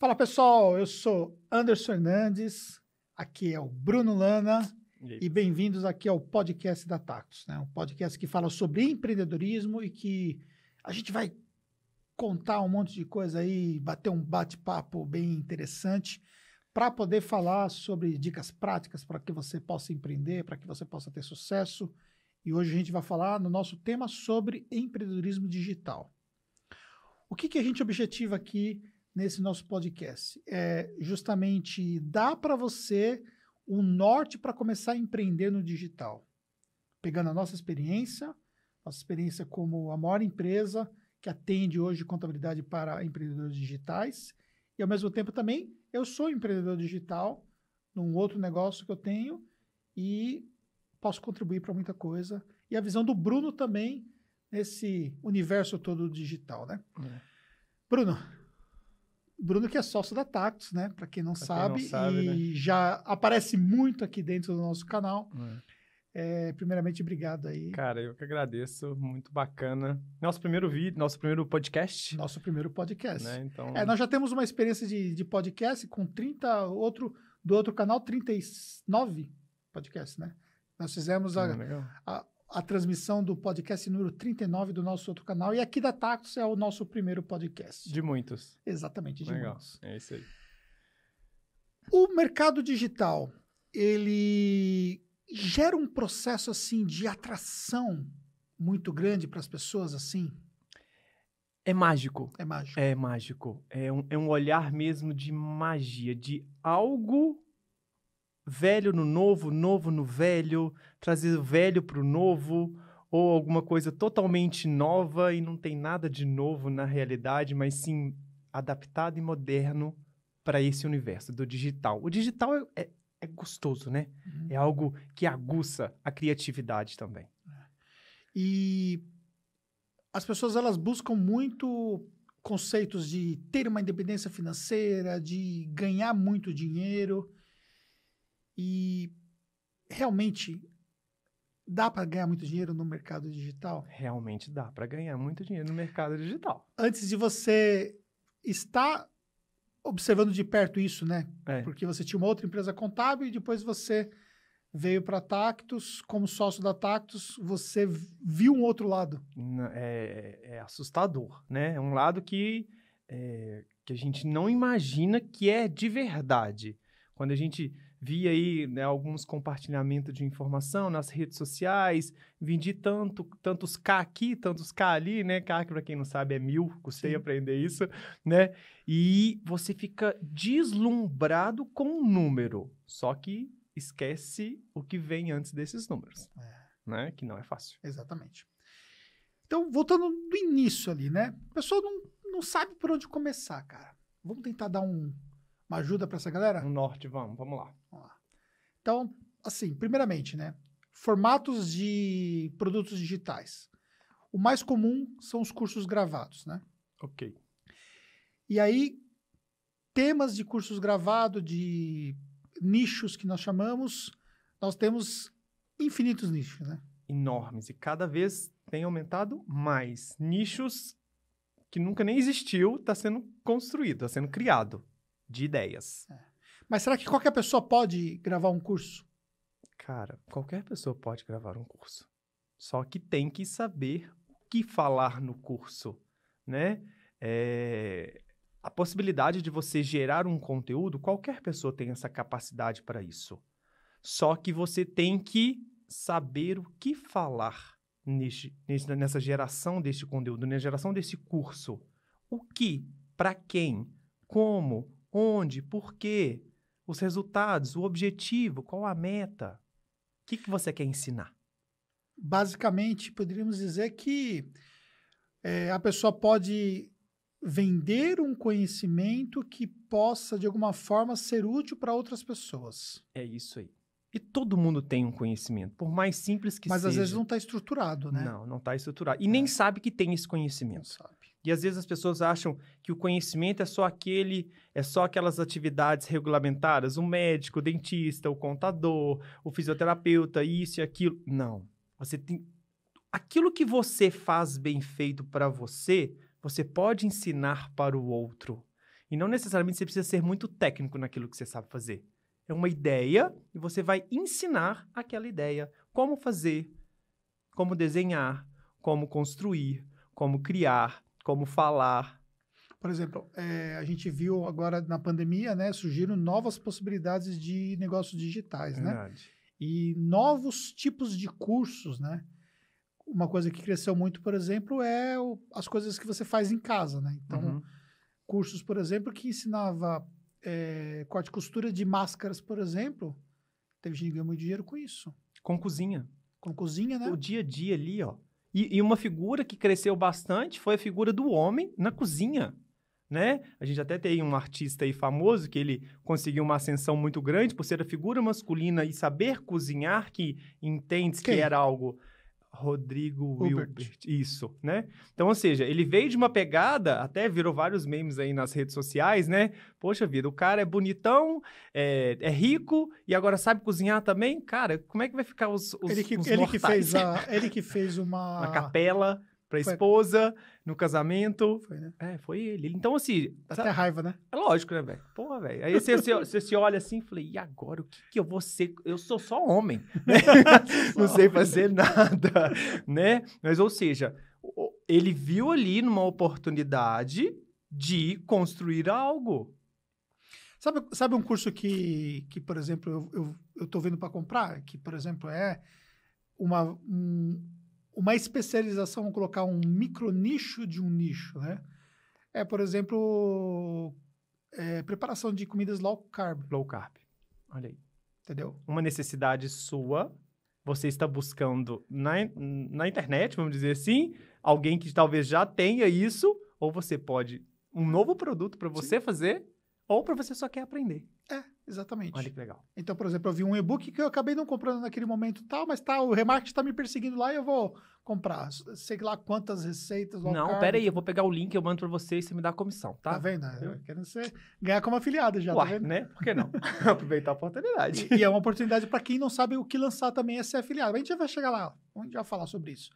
Fala pessoal, eu sou Anderson Hernandes, aqui é o Bruno Lana e, e bem-vindos aqui ao podcast da Tactus, né? Um podcast que fala sobre empreendedorismo e que a gente vai contar um monte de coisa aí, bater um bate-papo bem interessante para poder falar sobre dicas práticas para que você possa empreender, para que você possa ter sucesso. E hoje a gente vai falar no nosso tema sobre empreendedorismo digital. O que, que a gente objetiva aqui nesse nosso podcast. É justamente dar para você o norte para começar a empreender no digital. Pegando a nossa experiência, nossa experiência como a maior empresa que atende hoje contabilidade para empreendedores digitais, e ao mesmo tempo também eu sou empreendedor digital num outro negócio que eu tenho e posso contribuir para muita coisa. E a visão do Bruno também nesse universo todo digital, né? É. Bruno, Bruno que é sócio da Tactus, né? Para quem não pra sabe, quem não sabe e né? já aparece muito aqui dentro do nosso canal. É. É, primeiramente, obrigado aí. Cara, eu que agradeço, muito bacana. Nosso primeiro vídeo, nosso primeiro podcast. Nosso primeiro podcast. Né? Então... É, nós já temos uma experiência de, de podcast com 30, outro, do outro canal, 39 podcasts, né? Nós fizemos a, ah, a, a transmissão do podcast número 39 do nosso outro canal. E aqui da Tactus é o nosso primeiro podcast. De muitos. Exatamente, de Legal. muitos. É isso aí. O mercado digital, ele gera um processo assim de atração muito grande para as pessoas assim. É mágico. É mágico. É mágico. É um, é um olhar mesmo de magia, de algo velho no novo, novo no velho, trazer o velho para o novo, ou alguma coisa totalmente nova e não tem nada de novo na realidade, mas sim adaptado e moderno para esse universo do digital. O digital é, é, é gostoso, né? Uhum. É algo que aguça a criatividade também. É. E as pessoas elas buscam muito conceitos de ter uma independência financeira, de ganhar muito dinheiro. E realmente dá para ganhar muito dinheiro no mercado digital? Realmente dá para ganhar muito dinheiro no mercado digital. Antes de você estar observando de perto isso, né? É. Porque você tinha uma outra empresa contábil e depois você veio para Tactus, como sócio da Tactus, você viu um outro lado. É, é, é assustador, né? É um lado que, é, que a gente não imagina que é de verdade. Quando a gente vi aí né, alguns compartilhamentos de informação nas redes sociais, vendi tanto, tantos K aqui, tantos K ali, né? K, para quem não sabe, é mil, custei Sim. aprender isso, né? E você fica deslumbrado com o um número, só que esquece o que vem antes desses números, é. né? Que não é fácil. Exatamente. Então, voltando do início ali, né? A pessoa não, não sabe por onde começar, cara. Vamos tentar dar um, uma ajuda para essa galera? No norte, vamos, vamos lá. Então, assim, primeiramente, né? Formatos de produtos digitais. O mais comum são os cursos gravados, né? Ok. E aí, temas de cursos gravados, de nichos que nós chamamos, nós temos infinitos nichos, né? Enormes. E cada vez tem aumentado mais. Nichos que nunca nem existiu, está sendo construído, está sendo criado de ideias. É. Mas será que qualquer pessoa pode gravar um curso? Cara, qualquer pessoa pode gravar um curso. Só que tem que saber o que falar no curso, né? É... A possibilidade de você gerar um conteúdo, qualquer pessoa tem essa capacidade para isso. Só que você tem que saber o que falar neste, nessa geração deste conteúdo, na geração desse curso. O que, para quem, como, onde, por quê, os resultados, o objetivo, qual a meta? O que, que você quer ensinar? Basicamente, poderíamos dizer que é, a pessoa pode vender um conhecimento que possa, de alguma forma, ser útil para outras pessoas. É isso aí. E todo mundo tem um conhecimento, por mais simples que Mas, seja. Mas às vezes não está estruturado, né? Não, não está estruturado. E é. nem sabe que tem esse conhecimento. Não sabe. E às vezes as pessoas acham que o conhecimento é só aquele, é só aquelas atividades regulamentadas, o médico, o dentista, o contador, o fisioterapeuta, isso e aquilo. Não. Você tem aquilo que você faz bem feito para você, você pode ensinar para o outro. E não necessariamente você precisa ser muito técnico naquilo que você sabe fazer. É uma ideia e você vai ensinar aquela ideia, como fazer, como desenhar, como construir, como criar, como falar. Por exemplo, é, a gente viu agora na pandemia, né, surgiram novas possibilidades de negócios digitais, né? Verdade. né? E novos tipos de cursos, né? Uma coisa que cresceu muito, por exemplo, é o, as coisas que você faz em casa, né? Então, uhum. cursos, por exemplo, que ensinava é, corte e costura de máscaras, por exemplo, teve gente ganhou muito dinheiro com isso. Com cozinha. Com cozinha, né? O dia a dia ali, ó. E, e uma figura que cresceu bastante foi a figura do homem na cozinha. Né? A gente até tem um artista aí famoso que ele conseguiu uma ascensão muito grande por ser a figura masculina e saber cozinhar, que entende que era algo Rodrigo Wilbert. Isso, né? Então, ou seja, ele veio de uma pegada, até virou vários memes aí nas redes sociais, né? Poxa vida, o cara é bonitão, é, é rico e agora sabe cozinhar também? Cara, como é que vai ficar os, os ele que, os ele que fez a, Ele que fez uma... Uma capela pra esposa, no casamento. Foi, né? É, foi ele. Então, assim. Dá sabe? até raiva, né? É lógico, né, velho? Porra, velho. Aí você, você, você, se olha assim e falei, e agora? O que, que eu vou ser? Eu sou só homem. Né? só Não sei fazer nada, né? Mas, ou seja, ele viu ali numa oportunidade de construir algo. Sabe, sabe um curso que, que por exemplo, eu, eu, eu tô vendo para comprar? Que, por exemplo, é uma. Um, uma especialização, vamos colocar um micro nicho de um nicho, né? É, por exemplo, é, preparação de comidas low carb. Low carb. Olha aí. Entendeu? Uma necessidade sua, você está buscando na, na internet, vamos dizer assim, alguém que talvez já tenha isso, ou você pode um novo produto para você Sim. fazer, ou para você só quer aprender. Exatamente. Olha que legal. Então, por exemplo, eu vi um e-book que eu acabei não comprando naquele momento tal, mas tá, o Remark está me perseguindo lá e eu vou comprar. Sei lá quantas receitas. Não, pera aí, eu vou pegar o link, eu mando para você e você me dá a comissão, tá? Tá vendo? É, eu quero ser, ganhar como afiliado já, tá Uai, tá vendo? né? Por que não? Aproveitar a oportunidade. E, e é uma oportunidade para quem não sabe o que lançar também é ser afiliado. A gente já vai chegar lá, a gente já vai falar sobre isso.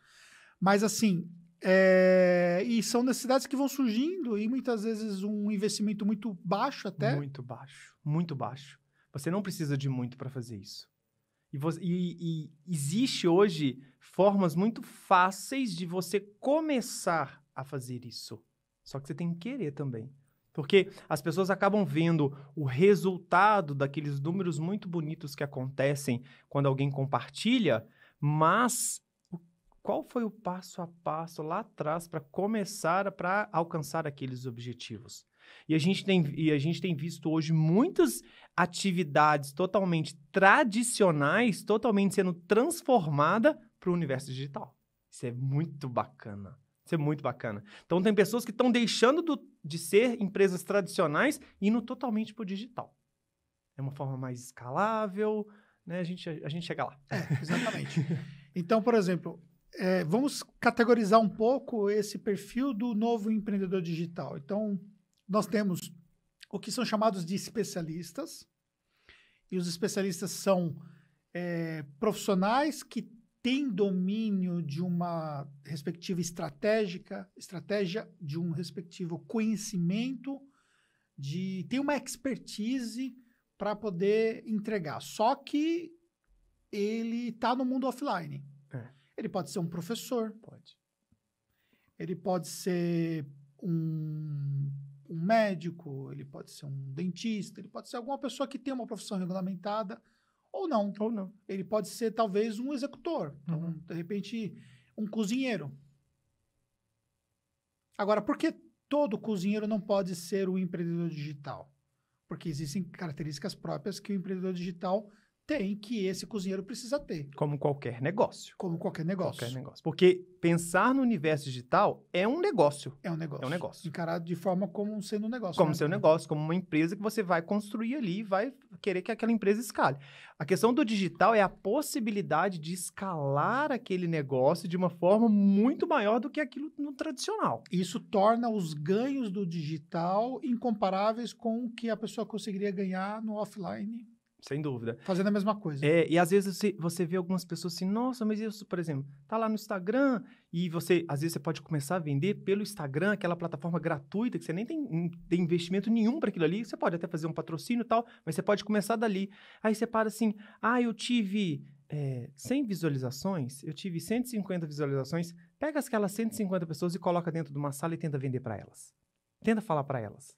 Mas assim, é, e são necessidades que vão surgindo e muitas vezes um investimento muito baixo até. Muito baixo, muito baixo. Você não precisa de muito para fazer isso. E, você, e, e existe hoje formas muito fáceis de você começar a fazer isso. Só que você tem que querer também. Porque as pessoas acabam vendo o resultado daqueles números muito bonitos que acontecem quando alguém compartilha, mas qual foi o passo a passo lá atrás para começar para alcançar aqueles objetivos? E a, gente tem, e a gente tem visto hoje muitas atividades totalmente tradicionais, totalmente sendo transformada para o universo digital. Isso é muito bacana. Isso é muito bacana. Então tem pessoas que estão deixando do, de ser empresas tradicionais e indo totalmente para o digital. É uma forma mais escalável, né? A gente, a gente chega lá. É, exatamente. então, por exemplo, é, vamos categorizar um pouco esse perfil do novo empreendedor digital. Então, nós temos o que são chamados de especialistas, e os especialistas são é, profissionais que têm domínio de uma respectiva estratégica, estratégia de um respectivo conhecimento, de tem uma expertise para poder entregar. Só que ele está no mundo offline. Ele pode ser um professor. Pode. Ele pode ser um, um médico, ele pode ser um dentista, ele pode ser alguma pessoa que tem uma profissão regulamentada ou não. Ou não. Ele pode ser talvez um executor, então, uhum. de repente um cozinheiro. Agora, por que todo cozinheiro não pode ser um empreendedor digital? Porque existem características próprias que o empreendedor digital tem que esse cozinheiro precisa ter. Como qualquer negócio. Como qualquer negócio. Qualquer negócio. Porque pensar no universo digital é um negócio. É um negócio. É um negócio. Encarado de forma como sendo um negócio. Como né? sendo um negócio, como uma empresa que você vai construir ali e vai querer que aquela empresa escale. A questão do digital é a possibilidade de escalar aquele negócio de uma forma muito maior do que aquilo no tradicional. Isso torna os ganhos do digital incomparáveis com o que a pessoa conseguiria ganhar no offline sem dúvida. Fazendo a mesma coisa. É, e às vezes você, você vê algumas pessoas assim, nossa, mas isso, por exemplo, tá lá no Instagram e você, às vezes você pode começar a vender pelo Instagram, aquela plataforma gratuita que você nem tem, tem investimento nenhum para aquilo ali, você pode até fazer um patrocínio e tal, mas você pode começar dali. Aí você para assim, ah, eu tive é, 100 visualizações, eu tive 150 visualizações, pega aquelas 150 pessoas e coloca dentro de uma sala e tenta vender para elas. Tenta falar para elas.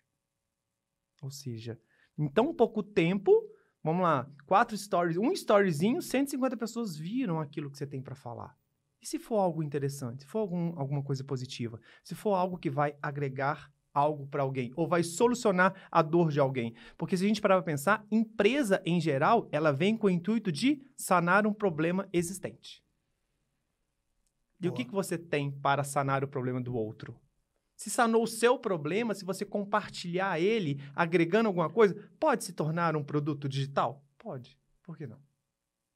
Ou seja, em tão pouco tempo, Vamos lá, quatro stories, um storyzinho, 150 pessoas viram aquilo que você tem para falar. E se for algo interessante, se for algum, alguma coisa positiva, se for algo que vai agregar algo para alguém ou vai solucionar a dor de alguém. Porque se a gente parar para pensar, empresa em geral, ela vem com o intuito de sanar um problema existente. E Boa. o que, que você tem para sanar o problema do outro? Se sanou o seu problema, se você compartilhar ele, agregando alguma coisa, pode se tornar um produto digital? Pode. Por que não?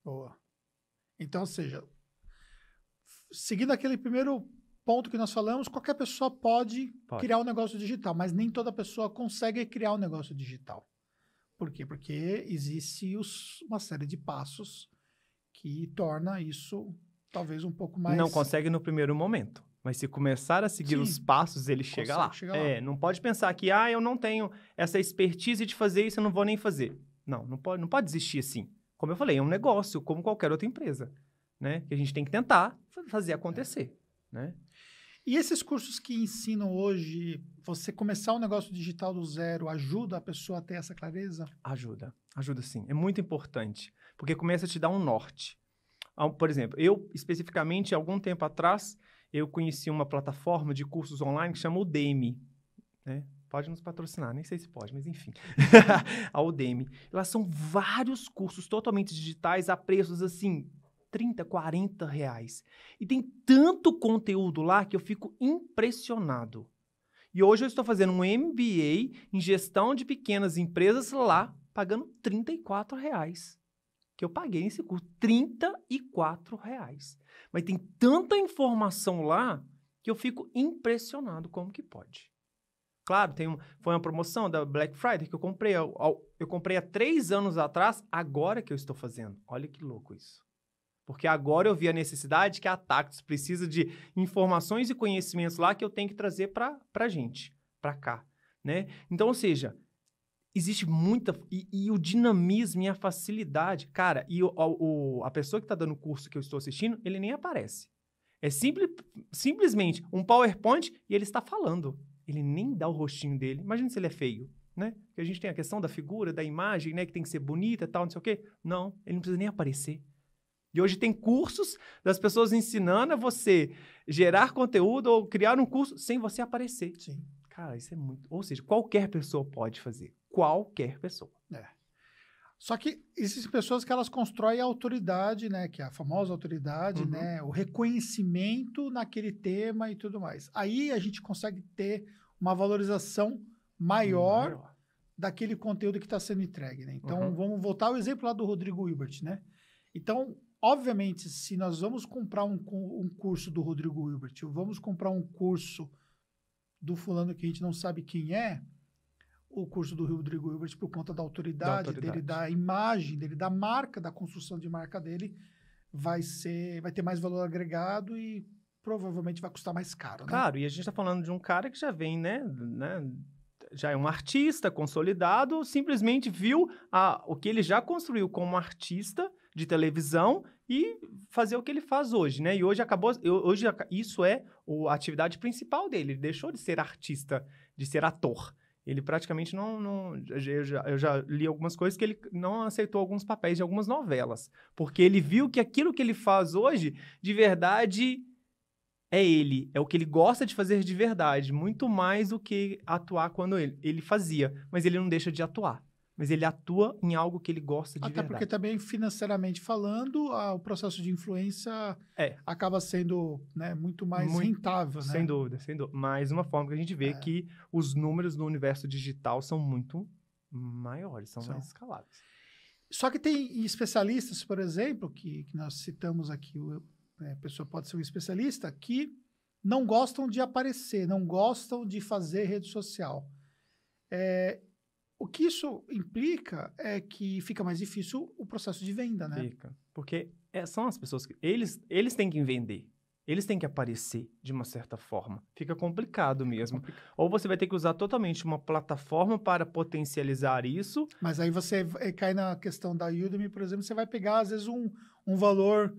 Boa. Então, seja, seguindo aquele primeiro ponto que nós falamos, qualquer pessoa pode, pode, criar um negócio digital, mas nem toda pessoa consegue criar um negócio digital. Por quê? Porque existe os, uma série de passos que torna isso talvez um pouco mais. Não consegue no primeiro momento. Mas se começar a seguir Sim. os passos, ele chega lá. é, não pode pensar que, ah, eu não tenho essa expertise de fazer isso, eu não vou nem fazer. Não, não pode, não pode desistir assim. Como eu falei, é um negócio, como qualquer outra empresa, né? Que a gente tem que tentar fazer acontecer, é. né? E esses cursos que ensinam hoje, você começar um negócio digital do zero, ajuda a pessoa a ter essa clareza? Ajuda, ajuda sim. É muito importante, porque começa a te dar um norte. Por exemplo, eu especificamente, algum tempo atrás, eu conheci uma plataforma de cursos online que chama Udemy, né? Pode nos patrocinar, nem sei se pode, mas enfim. a Udemy. Elas são vários cursos totalmente digitais a preços assim 30, 40 reais. E tem tanto conteúdo lá que eu fico impressionado. E hoje eu estou fazendo um MBA em gestão de pequenas empresas lá, pagando 34 reais que eu paguei nesse curso, 34 reais. Mas tem tanta informação lá que eu fico impressionado como que pode. Claro, tem um, foi uma promoção da Black Friday que eu comprei. Ao, ao, eu comprei há três anos atrás, agora que eu estou fazendo. Olha que louco isso. Porque agora eu vi a necessidade que a Tactus precisa de informações e conhecimentos lá que eu tenho que trazer para a gente, para cá. Né? Então, ou seja, existe muita. E, e, o dinamismo e a facilidade. Cara, e o, o a pessoa que está dando o curso que eu estou assistindo, ele nem aparece. É simples, simplesmente um PowerPoint e ele está falando. Ele nem dá o rostinho dele. Imagina se ele é feio, né? que a gente tem a questão da figura, da imagem, né? Que tem que ser bonita tal, não sei o quê. Não, ele não precisa nem aparecer. E hoje tem cursos das pessoas ensinando a você gerar conteúdo ou criar um curso sem você aparecer. Sim. Cara, isso é muito. Ou seja, qualquer pessoa pode fazer qualquer pessoa. É. Só que existem pessoas que elas constroem a autoridade, né? Que é a famosa autoridade, uhum. né? O reconhecimento naquele tema e tudo mais. Aí a gente consegue ter uma valorização maior, maior. daquele conteúdo que está sendo entregue, né? Então, uhum. vamos voltar ao exemplo lá do Rodrigo Hilbert, né? Então, obviamente, se nós vamos comprar um, um curso do Rodrigo Hilbert, ou vamos comprar um curso do fulano que a gente não sabe quem é, o curso do Rodrigo Hilbert por conta da autoridade, da autoridade, dele, da imagem dele, da marca, da construção de marca dele, vai ser, vai ter mais valor agregado e provavelmente vai custar mais caro, né? Claro, e a gente está falando de um cara que já vem, né, né já é um artista consolidado, simplesmente viu a, o que ele já construiu como artista de televisão e fazer o que ele faz hoje, né? E hoje acabou, hoje isso é a atividade principal dele. Ele deixou de ser artista, de ser ator. Ele praticamente não. não eu, já, eu já li algumas coisas que ele não aceitou alguns papéis de algumas novelas. Porque ele viu que aquilo que ele faz hoje, de verdade, é ele, é o que ele gosta de fazer de verdade, muito mais do que atuar quando ele, ele fazia, mas ele não deixa de atuar mas ele atua em algo que ele gosta de Até verdade. porque também financeiramente falando, a, o processo de influência é. acaba sendo né, muito mais muito, rentável. Né? Sem né? dúvida, sem dúvida. Mais uma forma que a gente vê é. que os números no universo digital são muito maiores, são, são. mais escaláveis. Só que tem especialistas, por exemplo, que, que nós citamos aqui, o, né, a pessoa pode ser um especialista, que não gostam de aparecer, não gostam de fazer rede social. É, o que isso implica é que fica mais difícil o processo de venda, né? Fica. Porque é, são as pessoas que. Eles, eles têm que vender. Eles têm que aparecer de uma certa forma. Fica complicado mesmo. complicado. Ou você vai ter que usar totalmente uma plataforma para potencializar isso. Mas aí você cai na questão da Udemy, por exemplo, você vai pegar, às vezes, um, um valor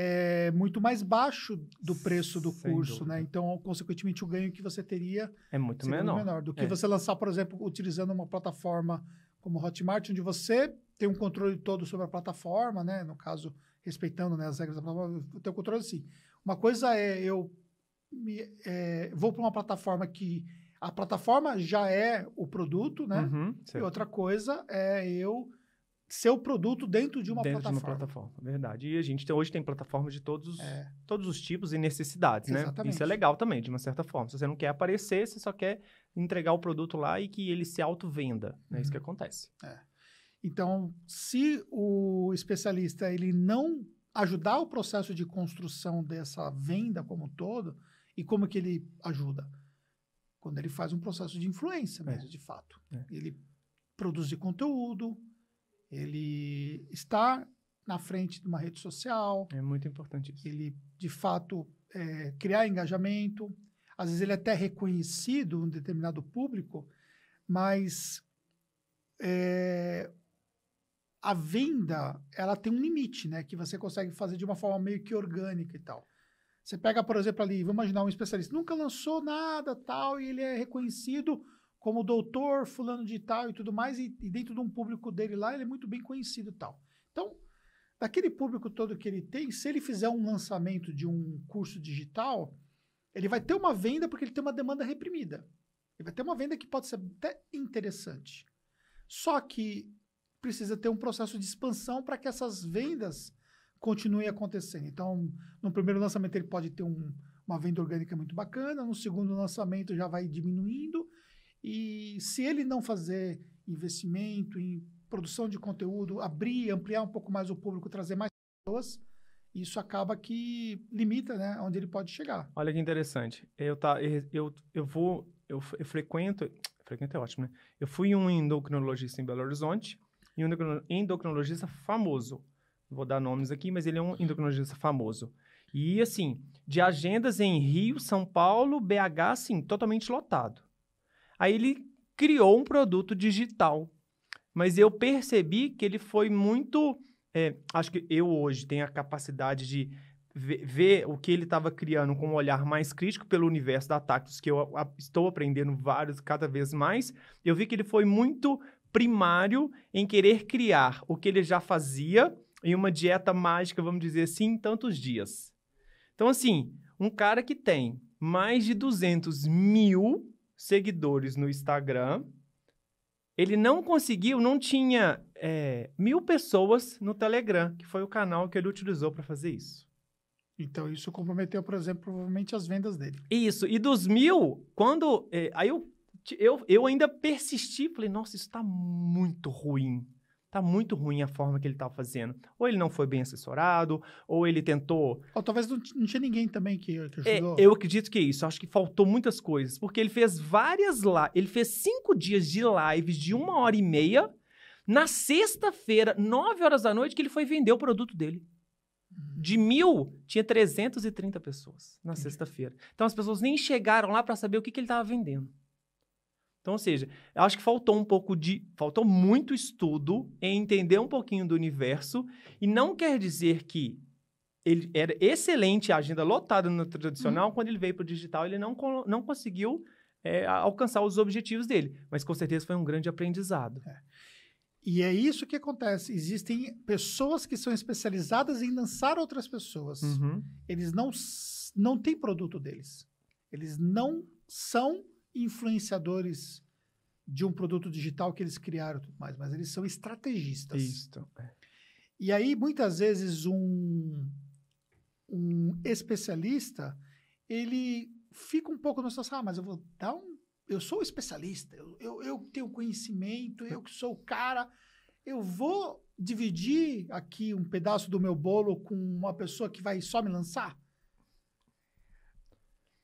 é muito mais baixo do preço do Sem curso, dúvida. né? Então, consequentemente, o ganho que você teria é muito menor. menor. do que é. você lançar, por exemplo, utilizando uma plataforma como Hotmart, onde você tem um controle todo sobre a plataforma, né? No caso, respeitando né, as regras da plataforma, eu tenho controle assim. Uma coisa é eu me, é, vou para uma plataforma que a plataforma já é o produto, né? Uhum, e outra coisa é eu seu produto dentro de uma dentro plataforma. Dentro de uma plataforma, verdade. E a gente tem, hoje tem plataformas de todos, é. todos os tipos e necessidades, Exatamente. né? Isso é legal também, de uma certa forma. Se você não quer aparecer, você só quer entregar o produto lá e que ele se auto-venda. Né? É isso que uhum. acontece. É. Então, se o especialista ele não ajudar o processo de construção dessa venda como um todo, e como que ele ajuda? Quando ele faz um processo de influência mesmo, é. de fato. É. Ele produzir conteúdo, ele estar na frente de uma rede social. É muito importante isso. Ele, de fato, é, criar engajamento. Às vezes ele é até reconhecido um determinado público, mas é, a venda ela tem um limite, né? Que você consegue fazer de uma forma meio que orgânica e tal. Você pega, por exemplo, ali, vamos imaginar um especialista, nunca lançou nada tal, e ele é reconhecido como doutor fulano de tal e tudo mais, e, e dentro de um público dele lá, ele é muito bem conhecido e tal. Então, daquele público todo que ele tem, se ele fizer um lançamento de um curso digital, ele vai ter uma venda porque ele tem uma demanda reprimida. Ele vai ter uma venda que pode ser até interessante. Só que precisa ter um processo de expansão para que essas vendas continuem acontecendo. Então, no primeiro lançamento ele pode ter um, uma venda orgânica muito bacana, no segundo lançamento já vai diminuindo, e se ele não fazer investimento em produção de conteúdo, abrir, ampliar um pouco mais o público, trazer mais pessoas, isso acaba que limita, né, onde ele pode chegar. Olha que interessante. Eu tá, eu, eu vou, eu, eu frequento, frequento é ótimo, né? Eu fui um endocrinologista em Belo Horizonte e um endocrinologista famoso. Vou dar nomes aqui, mas ele é um endocrinologista famoso. E assim, de agendas em Rio, São Paulo, BH, sim, totalmente lotado. Aí ele criou um produto digital. Mas eu percebi que ele foi muito. É, acho que eu hoje tenho a capacidade de ver, ver o que ele estava criando com um olhar mais crítico pelo universo da Tactus, que eu a, estou aprendendo vários cada vez mais. Eu vi que ele foi muito primário em querer criar o que ele já fazia em uma dieta mágica, vamos dizer assim, em tantos dias. Então, assim, um cara que tem mais de 200 mil seguidores no Instagram. Ele não conseguiu, não tinha é, mil pessoas no Telegram, que foi o canal que ele utilizou para fazer isso. Então, isso comprometeu, por exemplo, provavelmente as vendas dele. Isso. E dos mil, quando. É, aí eu, eu, eu ainda persisti, falei, nossa, isso está muito ruim tá muito ruim a forma que ele estava fazendo. Ou ele não foi bem assessorado, ou ele tentou. Ou talvez não, não tinha ninguém também que, que é, ajudou. É, eu acredito que é isso. Acho que faltou muitas coisas. Porque ele fez várias lives. Ele fez cinco dias de lives de uma hora e meia. Na sexta-feira, nove horas da noite, que ele foi vender o produto dele. Uhum. De mil, tinha 330 pessoas na sexta-feira. Então as pessoas nem chegaram lá para saber o que, que ele estava vendendo. Então, ou seja, acho que faltou um pouco de. faltou muito estudo em entender um pouquinho do universo, e não quer dizer que ele era excelente a agenda lotada no tradicional, uhum. quando ele veio para o digital, ele não, não conseguiu é, alcançar os objetivos dele. Mas com certeza foi um grande aprendizado. É. E é isso que acontece. Existem pessoas que são especializadas em lançar outras pessoas. Uhum. Eles não, não têm produto deles. Eles não são influenciadores de um produto digital que eles criaram, tudo mais, mas eles são estrategistas. Isso. É. E aí muitas vezes um um especialista, ele fica um pouco no nossa, ah, mas eu vou dar um eu sou especialista, eu, eu, eu tenho conhecimento, eu que sou o cara, eu vou dividir aqui um pedaço do meu bolo com uma pessoa que vai só me lançar?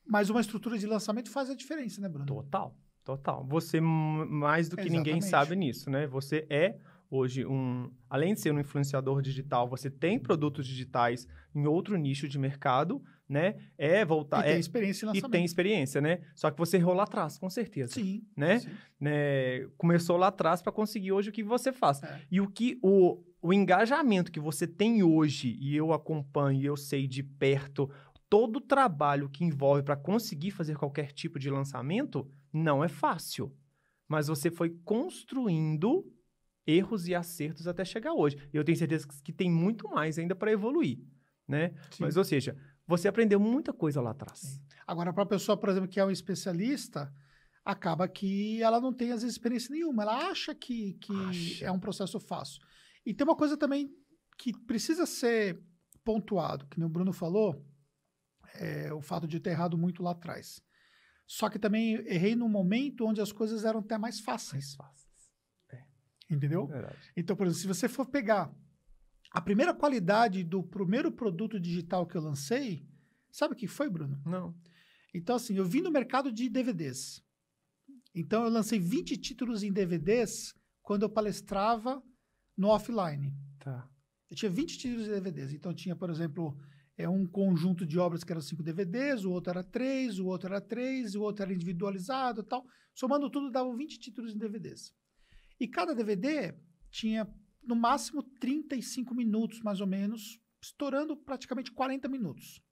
Mas uma estrutura de lançamento faz a diferença, né, Bruno? Total, total. Você, mais do que Exatamente. ninguém, sabe nisso, né? Você é hoje um. Além de ser um influenciador digital, você tem produtos digitais em outro nicho de mercado, né? É voltar. E tem é, experiência em lançamento. E tem experiência, né? Só que você errou lá atrás, com certeza. Sim. Né? Sim. né? Começou lá atrás para conseguir hoje o que você faz. É. E o que o, o engajamento que você tem hoje, e eu acompanho, eu sei de perto todo o trabalho que envolve para conseguir fazer qualquer tipo de lançamento não é fácil. Mas você foi construindo erros e acertos até chegar hoje. E eu tenho certeza que tem muito mais ainda para evoluir, né? Sim. Mas, ou seja, você aprendeu muita coisa lá atrás. Agora, para a pessoa, por exemplo, que é um especialista, acaba que ela não tem, às vezes, experiência nenhuma. Ela acha que, que acha. é um processo fácil. E tem uma coisa também que precisa ser pontuado, que o Bruno falou, é, o fato de ter errado muito lá atrás. Só que também errei num momento onde as coisas eram até mais fáceis. Mais fáceis. É. Entendeu? É então, por exemplo, se você for pegar a primeira qualidade do primeiro produto digital que eu lancei, sabe o que foi, Bruno? Não. Então, assim, eu vim no mercado de DVDs. Então, eu lancei 20 títulos em DVDs quando eu palestrava no offline. Tá. Eu tinha 20 títulos de DVDs. Então, tinha, por exemplo, é um conjunto de obras que eram cinco DVDs, o outro era três, o outro era três, o outro era individualizado e tal. Somando tudo, davam 20 títulos em DVDs. E cada DVD tinha, no máximo, 35 minutos, mais ou menos, estourando praticamente 40 minutos.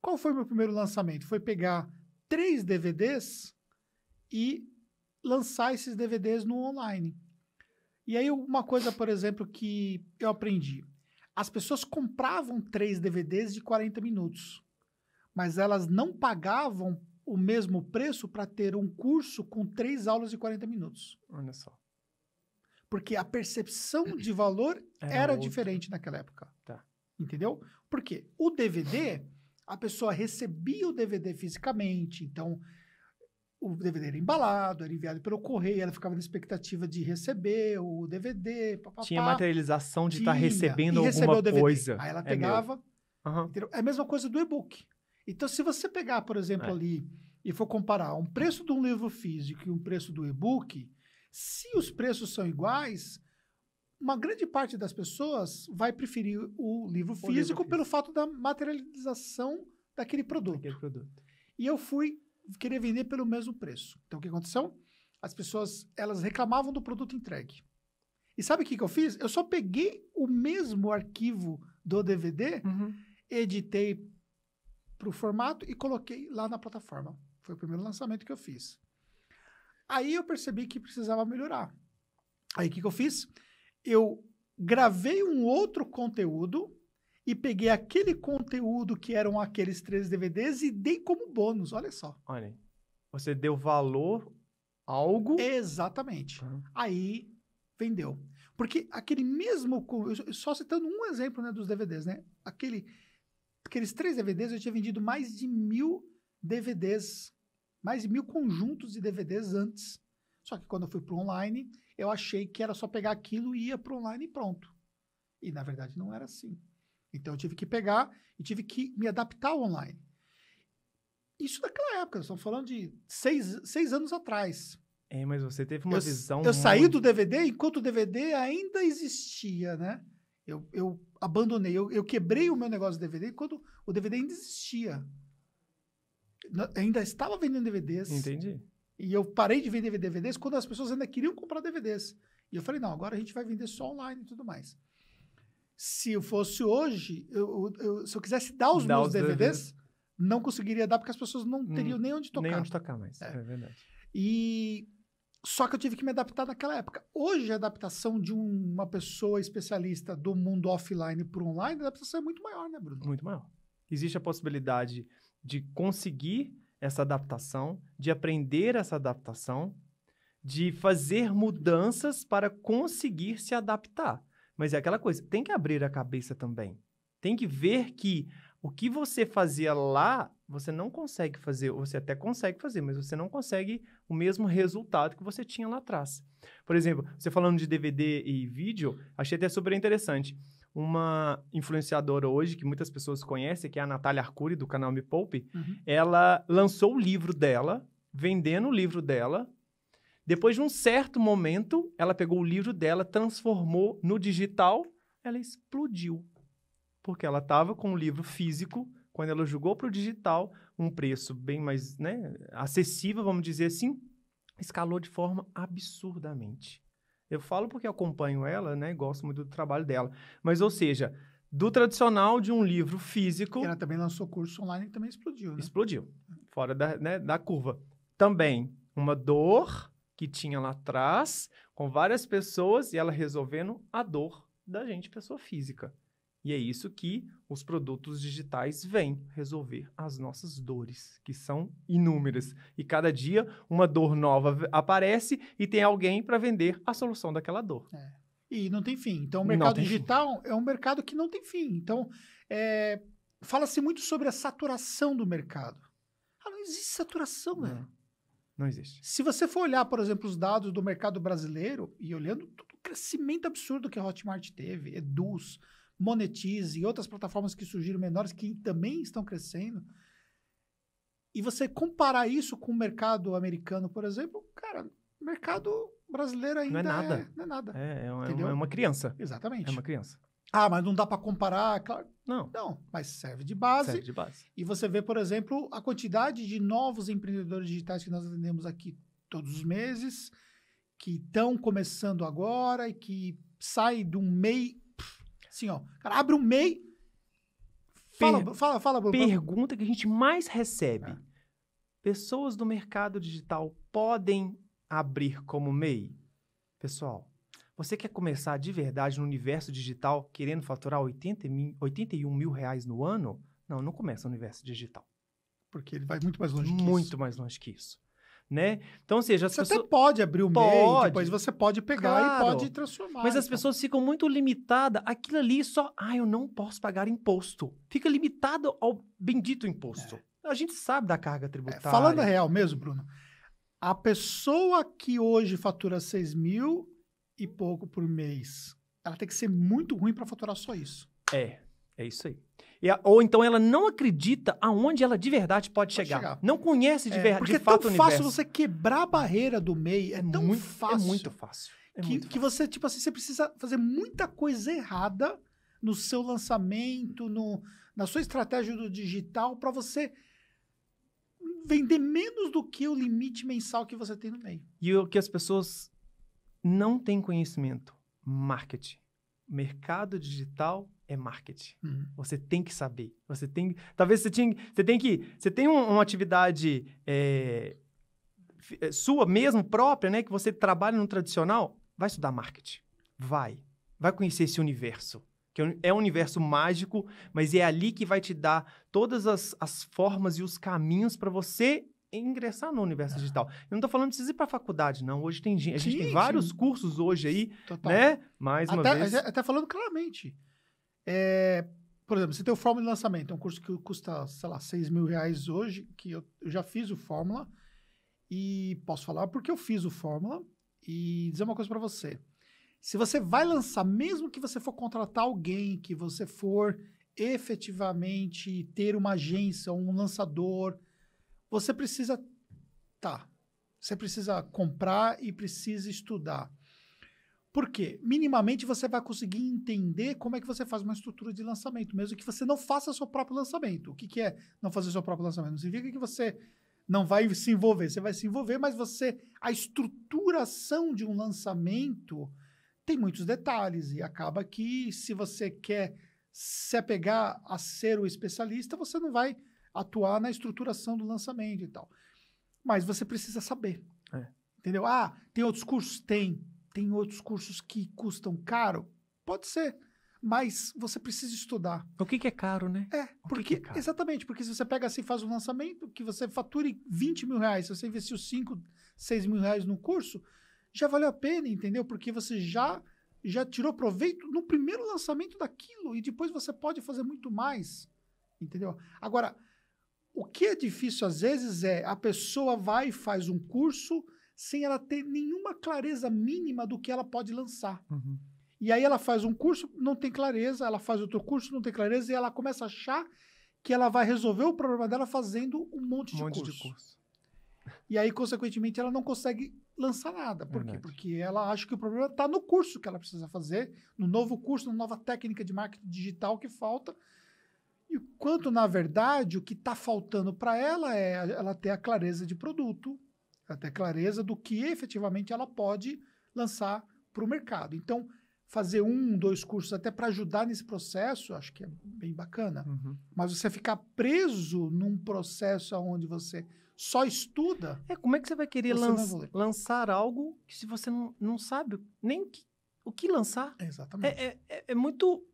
Qual foi o meu primeiro lançamento? Foi pegar três DVDs e lançar esses DVDs no online. E aí, uma coisa, por exemplo, que eu aprendi. As pessoas compravam três DVDs de 40 minutos, mas elas não pagavam o mesmo preço para ter um curso com três aulas de 40 minutos. Olha só. Porque a percepção de valor era, era diferente naquela época. Tá. Entendeu? Porque o DVD, a pessoa recebia o DVD fisicamente, então o DVD era embalado, era enviado pelo correio, ela ficava na expectativa de receber o DVD. Pá, pá, tinha pá. materialização de estar tá recebendo alguma coisa. Aí ela é pegava. Uhum. É a mesma coisa do e-book. Então, se você pegar, por exemplo, é. ali e for comparar um preço de um livro físico e um preço do e-book, se os preços são iguais, uma grande parte das pessoas vai preferir o livro físico, o livro físico. pelo fato da materialização daquele produto. Daquele produto. E eu fui querer vender pelo mesmo preço. Então o que aconteceu? As pessoas elas reclamavam do produto entregue. E sabe o que, que eu fiz? Eu só peguei o mesmo arquivo do DVD, uhum. editei para o formato e coloquei lá na plataforma. Foi o primeiro lançamento que eu fiz. Aí eu percebi que precisava melhorar. Aí o que, que eu fiz? Eu gravei um outro conteúdo e peguei aquele conteúdo que eram aqueles três DVDs e dei como bônus, olha só. Olha, você deu valor a algo... Exatamente. Uhum. Aí vendeu. Porque aquele mesmo... Só citando um exemplo né, dos DVDs, né? Aquele, aqueles três DVDs eu tinha vendido mais de mil DVDs, mais de mil conjuntos de DVDs antes. Só que quando eu fui para online, eu achei que era só pegar aquilo e ia para online e pronto. E na verdade não era assim. Então eu tive que pegar e tive que me adaptar ao online. Isso daquela época, estamos falando de seis, seis anos atrás. É, mas você teve uma eu, visão. Eu saí do DVD enquanto o DVD ainda existia, né? Eu, eu abandonei, eu, eu quebrei o meu negócio de DVD enquanto o DVD ainda existia. Eu ainda estava vendendo DVDs. Entendi. E eu parei de vender DVDs quando as pessoas ainda queriam comprar DVDs. E eu falei, não, agora a gente vai vender só online e tudo mais se fosse hoje, eu, eu, se eu quisesse dar os meus os DVDs, DVDs, não conseguiria dar porque as pessoas não hum, teriam hum, nem onde tocar. Nem onde tocar mais, é, é verdade. E só que eu tive que me adaptar naquela época. Hoje, a adaptação de uma pessoa especialista do mundo offline para online, a adaptação é muito maior, né, Bruno? Muito maior. Existe a possibilidade de conseguir essa adaptação, de aprender essa adaptação, de fazer mudanças para conseguir se adaptar. Mas é aquela coisa, tem que abrir a cabeça também. Tem que ver que o que você fazia lá, você não consegue fazer, ou você até consegue fazer, mas você não consegue o mesmo resultado que você tinha lá atrás. Por exemplo, você falando de DVD e vídeo, achei até super interessante. Uma influenciadora hoje, que muitas pessoas conhecem, que é a Natália Arcuri, do canal Me Poupe, uhum. ela lançou o livro dela, vendendo o livro dela depois de um certo momento, ela pegou o livro dela, transformou no digital, ela explodiu. Porque ela estava com o livro físico, quando ela jogou para o digital, um preço bem mais né, acessível, vamos dizer assim, escalou de forma absurdamente. Eu falo porque acompanho ela, né? Gosto muito do trabalho dela. Mas, ou seja, do tradicional de um livro físico. Ela também lançou curso online e também explodiu, né? Explodiu. Fora da, né, da curva. Também uma dor que tinha lá atrás, com várias pessoas, e ela resolvendo a dor da gente, pessoa física. E é isso que os produtos digitais vêm resolver as nossas dores, que são inúmeras. E cada dia uma dor nova aparece e tem alguém para vender a solução daquela dor. É. E não tem fim. Então, o mercado digital fim. é um mercado que não tem fim. Então, é, fala-se muito sobre a saturação do mercado. Ah, não existe saturação, velho. Não existe. Se você for olhar, por exemplo, os dados do mercado brasileiro e olhando todo o crescimento absurdo que a Hotmart teve, Eduz, Monetize e outras plataformas que surgiram menores que também estão crescendo, e você comparar isso com o mercado americano, por exemplo, cara, mercado brasileiro ainda não é nada. É, não é nada. É, é, é, é uma criança. Exatamente. É uma criança. Ah, mas não dá para comparar, é claro. Não. Não, mas serve de base. Serve de base. E você vê, por exemplo, a quantidade de novos empreendedores digitais que nós atendemos aqui todos os meses, que estão começando agora e que saem de um MEI. Assim, ó. Cara, abre um MEI. Fala, per fala, fala, fala. Pergunta que a gente mais recebe. É. Pessoas do mercado digital podem abrir como MEI? Pessoal, você quer começar de verdade no universo digital querendo faturar 80 mil, 81 mil reais no ano? Não, não começa no universo digital. Porque ele vai muito mais longe muito que isso. Muito mais longe que isso. Né? Então, ou seja, você pessoas... até pode abrir o meio, depois você pode pegar claro, e pode transformar. Mas as então. pessoas ficam muito limitadas. Aquilo ali só, ah, eu não posso pagar imposto. Fica limitado ao bendito imposto. É. A gente sabe da carga é, tributária. É, falando a real mesmo, Bruno, a pessoa que hoje fatura 6 mil e pouco por mês, ela tem que ser muito ruim para faturar só isso. É, é isso aí. A, ou então ela não acredita aonde ela de verdade pode, pode chegar. chegar. Não conhece de, é, ver, de é fato o universo. é tão fácil você quebrar a barreira do MEI. é, é tão muito, é fácil. É muito fácil. É que, muito fácil. que você, tipo assim, você precisa fazer muita coisa errada no seu lançamento, no, na sua estratégia do digital, para você vender menos do que o limite mensal que você tem no MEI. E o que as pessoas não tem conhecimento, marketing. Mercado digital é marketing. Uhum. Você tem que saber. Você tem, talvez você tenha, você tem que, você tem um, uma atividade é, é, sua mesmo própria, né, que você trabalha no tradicional, vai estudar marketing. Vai, vai conhecer esse universo que é um é universo mágico, mas é ali que vai te dar todas as, as formas e os caminhos para você é ingressar no universo ah. digital. Eu não estou falando de precisa ir para a faculdade, não. Hoje tem gente, a gente sim, tem vários cursos hoje aí, Total. né? Mais até, uma vez. Até falando claramente. É, por exemplo, você tem o Fórmula de Lançamento, é um curso que custa, sei lá, 6 mil reais hoje, que eu, eu já fiz o Fórmula, e posso falar porque eu fiz o Fórmula, e dizer uma coisa para você. Se você vai lançar, mesmo que você for contratar alguém, que você for efetivamente ter uma agência, um lançador, você precisa tá. Você precisa comprar e precisa estudar. Por quê? Minimamente você vai conseguir entender como é que você faz uma estrutura de lançamento, mesmo que você não faça seu próprio lançamento. O que, que é não fazer seu próprio lançamento? Não significa que você não vai se envolver. Você vai se envolver, mas você. A estruturação de um lançamento tem muitos detalhes. E acaba que, se você quer se apegar a ser o especialista, você não vai atuar na estruturação do lançamento e tal. Mas você precisa saber. É. Entendeu? Ah, tem outros cursos? Tem. Tem outros cursos que custam caro? Pode ser. Mas você precisa estudar. O que, que é caro, né? É, o porque. Que que é caro? Exatamente, porque se você pega assim faz um lançamento, que você fature 20 mil reais, se você investiu 5, 6 mil reais no curso, já valeu a pena, entendeu? Porque você já já tirou proveito no primeiro lançamento daquilo e depois você pode fazer muito mais, entendeu? Agora, o que é difícil às vezes é a pessoa vai e faz um curso sem ela ter nenhuma clareza mínima do que ela pode lançar. Uhum. E aí ela faz um curso, não tem clareza, ela faz outro curso, não tem clareza, e ela começa a achar que ela vai resolver o problema dela fazendo um monte, um de, monte curso. de curso. E aí, consequentemente, ela não consegue lançar nada. Por Verdade. quê? Porque ela acha que o problema está no curso que ela precisa fazer, no novo curso, na nova técnica de marketing digital que falta, e quanto, na verdade, o que está faltando para ela é ela ter a clareza de produto, ela ter a clareza do que efetivamente ela pode lançar para o mercado. Então, fazer um, dois cursos até para ajudar nesse processo, acho que é bem bacana. Uhum. Mas você ficar preso num processo onde você só estuda. É, como é que você vai querer você lan lançar algo que se você não, não sabe nem que, o que lançar? exatamente. É, é, é, é muito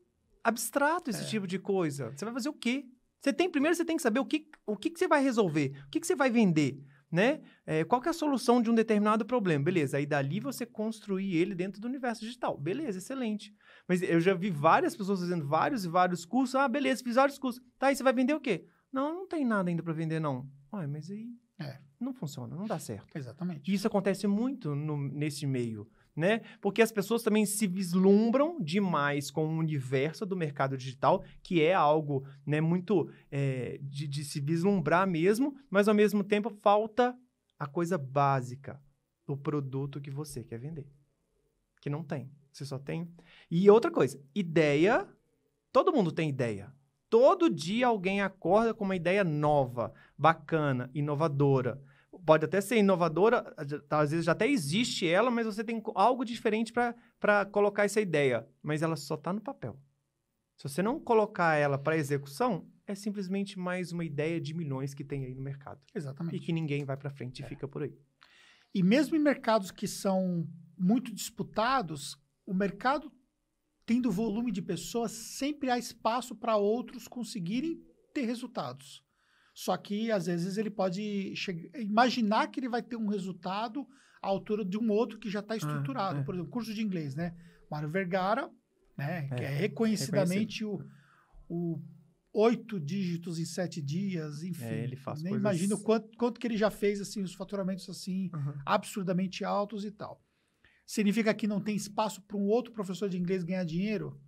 abstrato esse é. tipo de coisa. Você vai fazer o quê? Você tem, primeiro você tem que saber o que, o que, que você vai resolver, o que, que você vai vender, né? É, qual que é a solução de um determinado problema? Beleza, aí dali você construir ele dentro do universo digital. Beleza, excelente. Mas eu já vi várias pessoas fazendo vários e vários cursos. Ah, beleza, fiz vários cursos. Tá, aí você vai vender o quê? Não, não tem nada ainda para vender, não. Ué, mas aí é. não funciona, não dá certo. Exatamente. E isso acontece muito no, nesse meio né? Porque as pessoas também se vislumbram demais com o universo do mercado digital, que é algo né, muito é, de, de se vislumbrar mesmo, mas ao mesmo tempo falta a coisa básica, o produto que você quer vender. Que não tem. Você só tem. E outra coisa, ideia. Todo mundo tem ideia. Todo dia alguém acorda com uma ideia nova, bacana, inovadora pode até ser inovadora, às vezes até existe ela, mas você tem algo diferente para colocar essa ideia. Mas ela só está no papel. Se você não colocar ela para execução, é simplesmente mais uma ideia de milhões que tem aí no mercado. Exatamente. E que ninguém vai para frente é. e fica por aí. E mesmo em mercados que são muito disputados, o mercado tendo volume de pessoas, sempre há espaço para outros conseguirem ter resultados. Só que, às vezes, ele pode imaginar que ele vai ter um resultado à altura de um outro que já está ah, estruturado. é. Por exemplo, curso de inglês, né? Mário Vergara, né? É, que é reconhecidamente o, o oito dígitos em sete dias, é, enfim. É, ele faz Nem coisas... Imagina o quanto, quanto que ele já fez, assim, os faturamentos, assim, uhum. absurdamente altos e tal. Significa que não tem espaço para um outro professor de inglês ganhar dinheiro?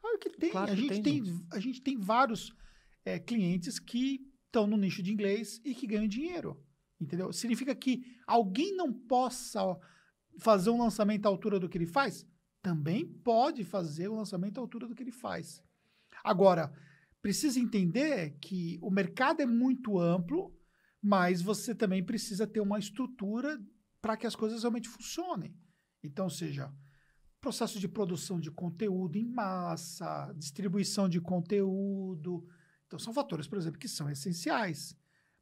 Claro que tem. Claro a, que gente tem, tem gente. a gente tem vários é, clientes que estão no nicho de inglês e que ganham dinheiro. Entendeu? Significa que alguém não possa fazer um lançamento à altura do que ele faz? Também pode fazer um lançamento à altura do que ele faz. Agora, precisa entender que o mercado é muito amplo, mas você também precisa ter uma estrutura para que as coisas realmente funcionem. Então, seja processo de produção de conteúdo em massa, distribuição de conteúdo, então, são fatores, por exemplo, que são essenciais.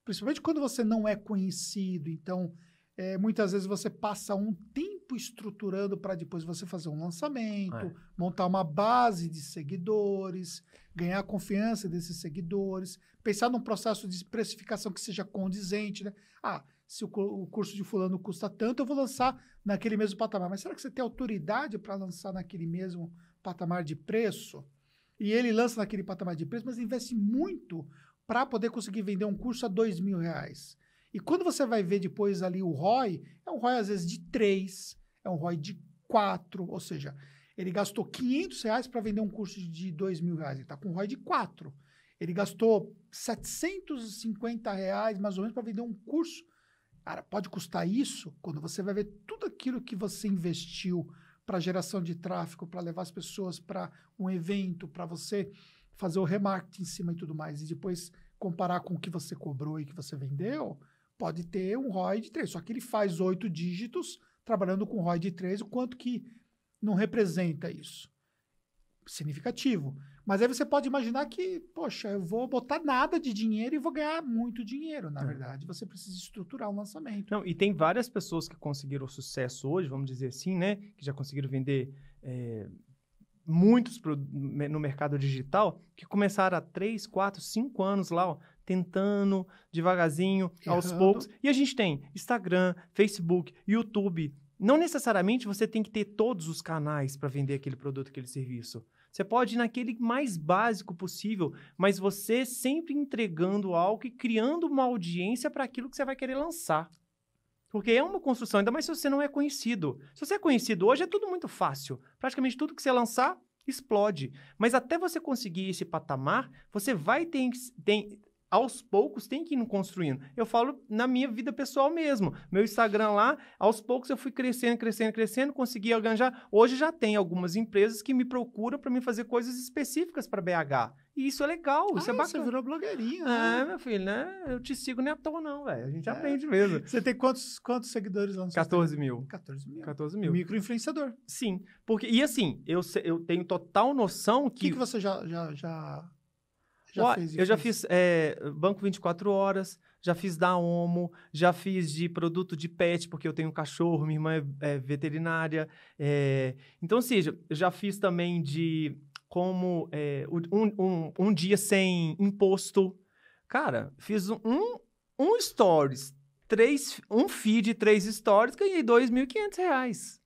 Principalmente quando você não é conhecido. Então, é, muitas vezes você passa um tempo estruturando para depois você fazer um lançamento, é. montar uma base de seguidores, ganhar a confiança desses seguidores, pensar num processo de precificação que seja condizente. Né? Ah, se o, o curso de fulano custa tanto, eu vou lançar naquele mesmo patamar. Mas será que você tem autoridade para lançar naquele mesmo patamar de preço? e ele lança naquele patamar de preço, mas investe muito para poder conseguir vender um curso a dois mil reais. E quando você vai ver depois ali o ROI, é um ROI às vezes de 3, é um ROI de 4, ou seja, ele gastou 500 reais para vender um curso de dois mil reais, ele está com um ROI de 4. Ele gastou 750 reais mais ou menos para vender um curso. Cara, pode custar isso? Quando você vai ver tudo aquilo que você investiu para geração de tráfego, para levar as pessoas para um evento, para você fazer o remarketing em cima e tudo mais, e depois comparar com o que você cobrou e que você vendeu, pode ter um ROI de 3. Só que ele faz oito dígitos trabalhando com ROI de 3, o quanto que não representa isso? Significativo. Mas aí você pode imaginar que, poxa, eu vou botar nada de dinheiro e vou ganhar muito dinheiro. Na é. verdade, você precisa estruturar o lançamento. Não, e tem várias pessoas que conseguiram sucesso hoje, vamos dizer assim, né? Que já conseguiram vender é, muitos no mercado digital, que começaram há 3, 4, 5 anos lá, ó, tentando, devagarzinho, Errando. aos poucos. E a gente tem Instagram, Facebook, YouTube. Não necessariamente você tem que ter todos os canais para vender aquele produto, aquele serviço. Você pode ir naquele mais básico possível, mas você sempre entregando algo e criando uma audiência para aquilo que você vai querer lançar. Porque é uma construção, ainda mais se você não é conhecido. Se você é conhecido hoje, é tudo muito fácil. Praticamente tudo que você lançar explode. Mas até você conseguir esse patamar, você vai ter, tem, aos poucos tem que ir construindo. Eu falo na minha vida pessoal mesmo. Meu Instagram lá, aos poucos eu fui crescendo, crescendo, crescendo, consegui organizar. Hoje já tem algumas empresas que me procuram para me fazer coisas específicas para BH. E isso é legal, ah, isso é ah, bacana. Você virou blogueirinha. Né? É, meu filho, né? Eu te sigo nem é à toa, não, velho. A gente é. aprende mesmo. Você tem quantos, quantos seguidores lá no 14 mil. 14 mil. 14 mil. Microinfluenciador. Sim. Porque, e assim, eu, eu tenho total noção que. O que, que você já, já, já já fez, eu já fiz é, banco 24 horas, já fiz da Homo, já fiz de produto de pet, porque eu tenho um cachorro, minha irmã é, é veterinária. É, então, assim, já, já fiz também de como eh, um, um, um, dia sem imposto. Cara, fiz um, um stories, três, um feed, três stories, ganhei R$ 2.500.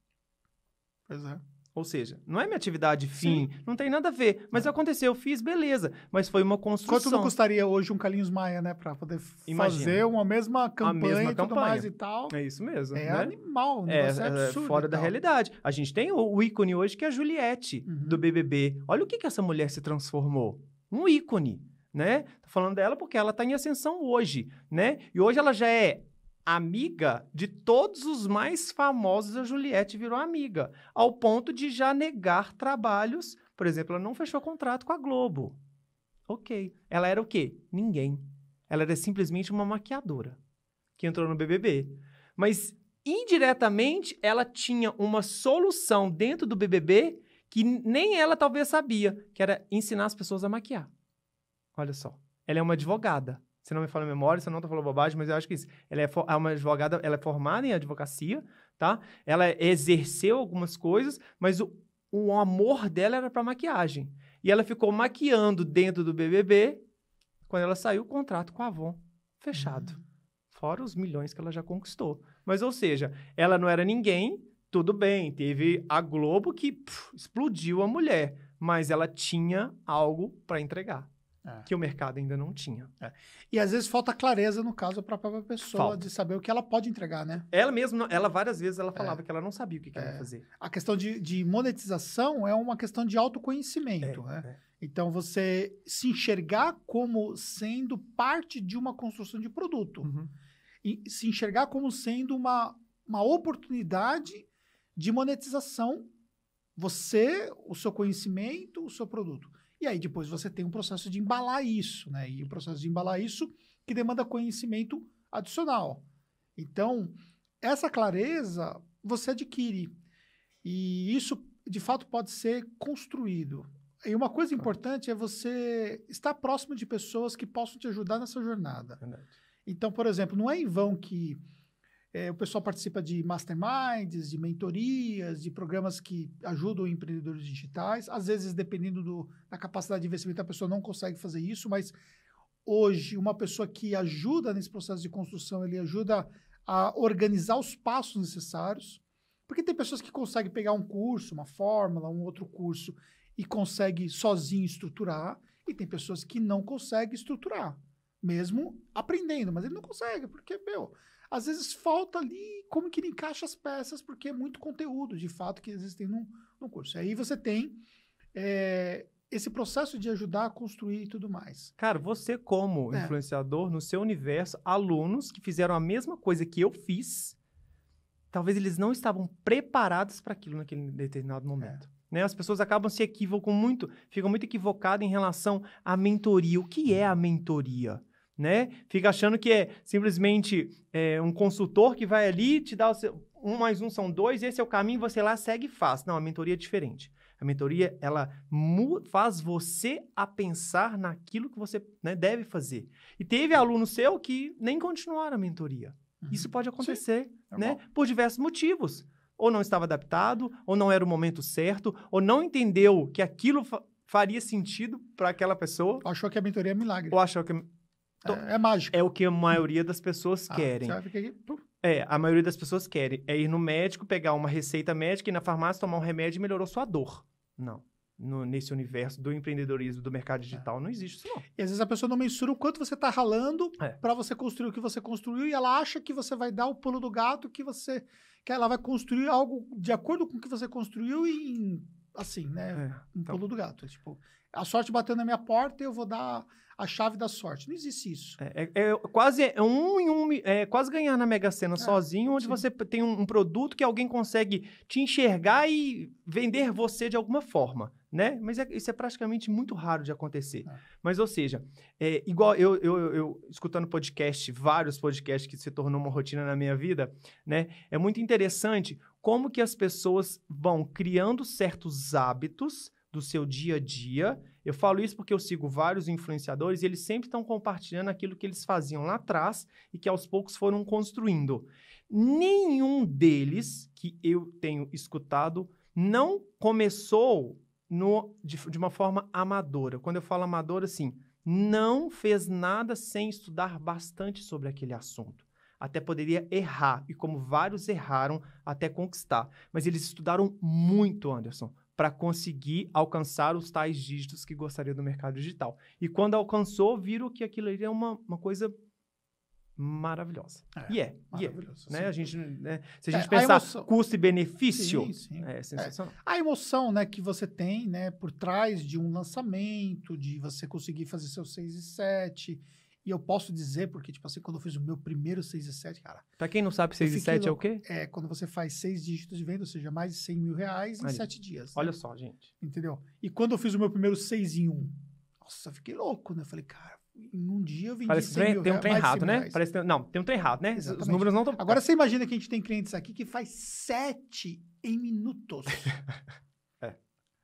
Pois é. Ou seja, não é minha atividade fim, Sim. não tem nada a ver. Mas é. aconteceu, fiz, beleza. Mas foi uma construção. Quanto não custaria hoje um Carlinhos Maia, né? Pra poder Imagina. fazer uma mesma campanha, mesma e tudo campanha. mais e tal. É isso mesmo. É né? animal, é, é, é absurdo. Fora da realidade. A gente tem o, o ícone hoje que é a Juliette, uhum. do BBB. Olha o que, que essa mulher se transformou. Um ícone, né? Tô falando dela porque ela tá em ascensão hoje, né? E hoje ela já é amiga de todos os mais famosos, a Juliette virou amiga, ao ponto de já negar trabalhos. Por exemplo, ela não fechou contrato com a Globo. Ok. Ela era o quê? Ninguém. Ela era simplesmente uma maquiadora que entrou no BBB. Mas, indiretamente, ela tinha uma solução dentro do BBB que nem ela talvez sabia, que era ensinar as pessoas a maquiar. Olha só. Ela é uma advogada se não me fala a memória, se eu não estou falando bobagem, mas eu acho que isso. Ela é, é, uma advogada, ela é formada em advocacia, tá? Ela exerceu algumas coisas, mas o, o amor dela era para maquiagem. E ela ficou maquiando dentro do BBB. Quando ela saiu, o contrato com a Avon fechado. Uhum. Fora os milhões que ela já conquistou. Mas, ou seja, ela não era ninguém, tudo bem. Teve a Globo que explodiu a mulher, mas ela tinha algo para entregar é. que o mercado ainda não tinha. É. E às vezes falta clareza, no caso, para a própria pessoa falta. de saber o que ela pode entregar, né? Ela mesma, ela várias vezes ela é. falava é. que ela não sabia o que, que ela ia é. fazer. A questão de, de, monetização é uma questão de autoconhecimento, é, né? Então, você se enxergar como sendo parte de uma construção de produto. Uhum. E se enxergar como sendo uma, uma oportunidade de monetização, você, o seu conhecimento, o seu produto. E aí depois você tem um processo de embalar isso, né? E o um processo de embalar isso que demanda conhecimento adicional. Então, essa clareza você adquire. E isso, de fato, pode ser construído. E uma coisa importante é você estar próximo de pessoas que possam te ajudar nessa jornada. Então, por exemplo, não é em vão que é, o pessoal participa de masterminds, de mentorias, de programas que ajudam empreendedores digitais. Às vezes, dependendo do, da capacidade de investimento, a pessoa não consegue fazer isso, mas hoje, uma pessoa que ajuda nesse processo de construção, ele ajuda a organizar os passos necessários. Porque tem pessoas que conseguem pegar um curso, uma fórmula, um outro curso e consegue sozinho estruturar, e tem pessoas que não conseguem estruturar, mesmo aprendendo, mas ele não consegue, porque, meu, às vezes falta ali como que ele encaixa as peças, porque é muito conteúdo, de fato, que existem num, num curso. Aí você tem é, esse processo de ajudar a construir e tudo mais. Cara, você como é. influenciador, no seu universo, alunos que fizeram a mesma coisa que eu fiz, talvez eles não estavam preparados para aquilo naquele determinado momento. É. Né? As pessoas acabam se equivocam muito, ficam muito equivocadas em relação à mentoria. O que é a mentoria? né? Fica achando que é simplesmente é, um consultor que vai ali te dá o seu, um mais um são dois, esse é o caminho, você lá segue e faz. Não, a mentoria é diferente. A mentoria, ela faz você a pensar naquilo que você né, deve fazer. E teve aluno seu que nem continuaram a mentoria. Uhum. Isso pode acontecer, Sim, né? Por diversos motivos. Ou não estava adaptado, ou não era o momento certo, ou não entendeu que aquilo fa faria sentido para aquela pessoa. Achou que a mentoria é milagre. Ou achou que então, é, é, mágico. É o que a maioria das pessoas ah, querem. aqui, é, é, a maioria das pessoas querem. É ir no médico, pegar uma receita médica e na farmácia tomar um remédio e melhorou sua dor. Não. No, nesse universo do empreendedorismo, do mercado é. digital, é. não existe isso, não. E às vezes a pessoa não mensura o quanto você está ralando é. para você construir o que você construiu e ela acha que você vai dar o pulo do gato, que você. que ela vai construir algo de acordo com o que você construiu e assim, né? É. Um então, pulo do gato. É, tipo, a sorte bateu na minha porta e eu vou dar a chave da sorte. Não existe isso. É, é, é quase é um em um, é quase ganhar na Mega Sena é, sozinho, onde sim. você tem um, um, produto que alguém consegue te enxergar e vender você de alguma forma. Né? Mas é, isso é praticamente muito raro de acontecer. É. Mas, ou seja, igual eu, eu, eu, eu escutando podcast, vários podcasts que se tornou uma rotina na minha vida, né? É muito interessante como que as pessoas vão criando certos hábitos do seu dia a dia. Eu falo isso porque eu sigo vários influenciadores e eles sempre estão compartilhando aquilo que eles faziam lá atrás e que aos poucos foram construindo. Nenhum deles que eu tenho escutado não começou no, de, de uma forma amadora. Quando eu falo amadora, assim, não fez nada sem estudar bastante sobre aquele assunto. Até poderia errar, e como vários erraram até conquistar. Mas eles estudaram muito, Anderson para conseguir alcançar os tais dígitos que gostaria do mercado digital. E quando alcançou, viram que aquilo ali é uma, uma coisa maravilhosa. É, e é, e é né? A gente, né? Se a é, gente é, pensar custo e benefício, sim, sim. é, é sensacional. É. A emoção, né, que você tem, né, por trás de um lançamento, de você conseguir fazer seus 6 e 7 e eu posso dizer, porque, tipo assim, quando eu fiz o meu primeiro 6 e 7, cara. Pra quem não sabe, 6 e 7 é o quê? É, quando você faz seis dígitos de venda, ou seja, mais de 100 mil reais em Aí. sete dias. Né? Olha né? só, gente. Entendeu? E quando eu fiz o meu primeiro 6 em 1, um, nossa, fiquei louco, né? Eu falei, cara, em um dia eu vendi Parece 100 trem, mil tem um trem errado, né? Reais. Parece, não, tem um trem errado, né? Exatamente. Os números não estão. Agora você imagina que a gente tem clientes aqui que faz 7 em minutos. é.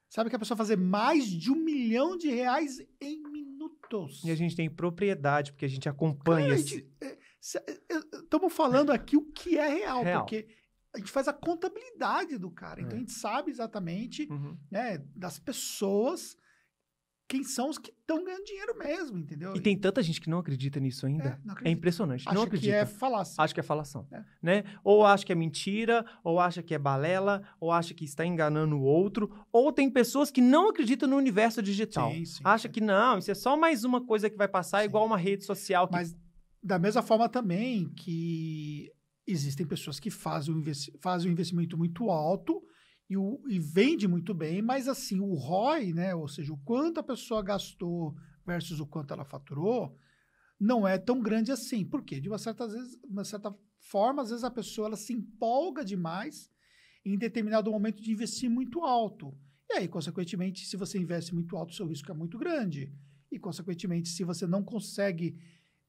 Sabe que a pessoa fazer mais de um milhão de reais em minutos fatos. E a gente tem propriedade, porque a gente acompanha. Estamos é, é, é, falando aqui o que é real, real, porque a gente faz a contabilidade do cara. Então é. a gente sabe exatamente uhum. né, das pessoas quem são os que estão ganhando dinheiro mesmo, entendeu? E tem tanta gente que não acredita nisso ainda. É, é impressionante. Acho não acredita. que é falação. Acho que é falação. É. Né? Ou acha que é mentira, ou acha que é balela, ou acha que está enganando o outro. Ou tem pessoas que não acreditam no universo digital. Sim, sim, acha é. que não, isso é só mais uma coisa que vai passar, igual uma rede social. Que... Mas da mesma forma também que existem pessoas que fazem um investimento muito alto e, o, e vende muito bem, mas assim, o ROI, né, ou seja, o quanto a pessoa gastou versus o quanto ela faturou, não é tão grande assim. Por quê? De uma certa, vezes, uma certa forma, às vezes a pessoa ela se empolga demais em determinado momento de investir muito alto. E aí, consequentemente, se você investe muito alto, seu risco é muito grande. E, consequentemente, se você não consegue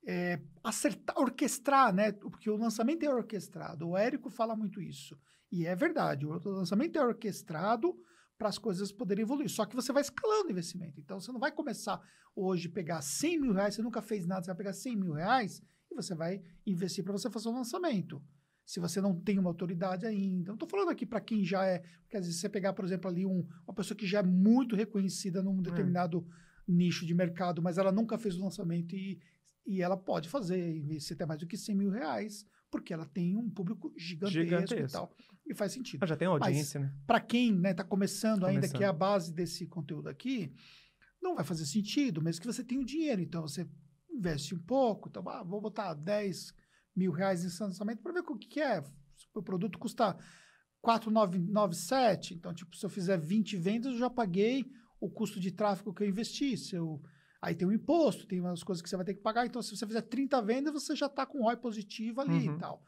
é, acertar, orquestrar, né? Porque o lançamento é orquestrado. O Érico fala muito isso. E é verdade, o lançamento é orquestrado para as coisas poderem evoluir. Só que você vai escalando o investimento. Então, você não vai começar hoje pegar 100 mil reais, você nunca fez nada, você vai pegar 100 mil reais e você vai investir para você fazer o lançamento. Se você não tem uma autoridade ainda. Não estou falando aqui para quem já é. Porque às vezes você pegar, por exemplo, ali um, uma pessoa que já é muito reconhecida num é. determinado é. nicho de mercado, mas ela nunca fez o lançamento e, e ela pode fazer, investir até mais do que 100 mil reais porque ela tem um público gigantesco, gigantesco. e tal. E faz sentido. Ela ah, já tem audiência, Mas, né? Para quem né, tá começando, tá começando ainda, que é a base desse conteúdo aqui, não vai fazer sentido, mesmo que você tenha o dinheiro. Então, você investe um pouco, então, ah, vou botar 10 mil reais em lançamento para ver o que, é. Se O produto custa 4,997, então, tipo, se eu fizer 20 vendas, eu já paguei o custo de tráfego que eu investi. Se eu Aí tem o imposto, tem umas coisas que você vai ter que pagar. Então, se você fizer 30 vendas, você já está com ROI positivo ali uhum. e tal.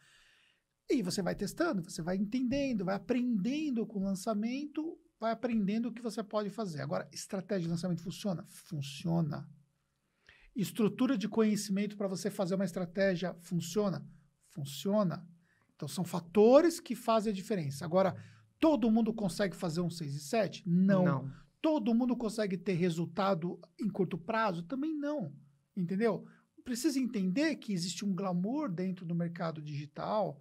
E você vai testando, você vai entendendo, vai aprendendo com o lançamento, vai aprendendo o que você pode fazer. Agora, estratégia de lançamento funciona? Funciona. Estrutura de conhecimento para você fazer uma estratégia funciona? Funciona. Então, são fatores que fazem a diferença. Agora, todo mundo consegue fazer um 6 e 7? Não. Não todo mundo consegue ter resultado em curto prazo? Também não, entendeu? Precisa entender que existe um glamour dentro do mercado digital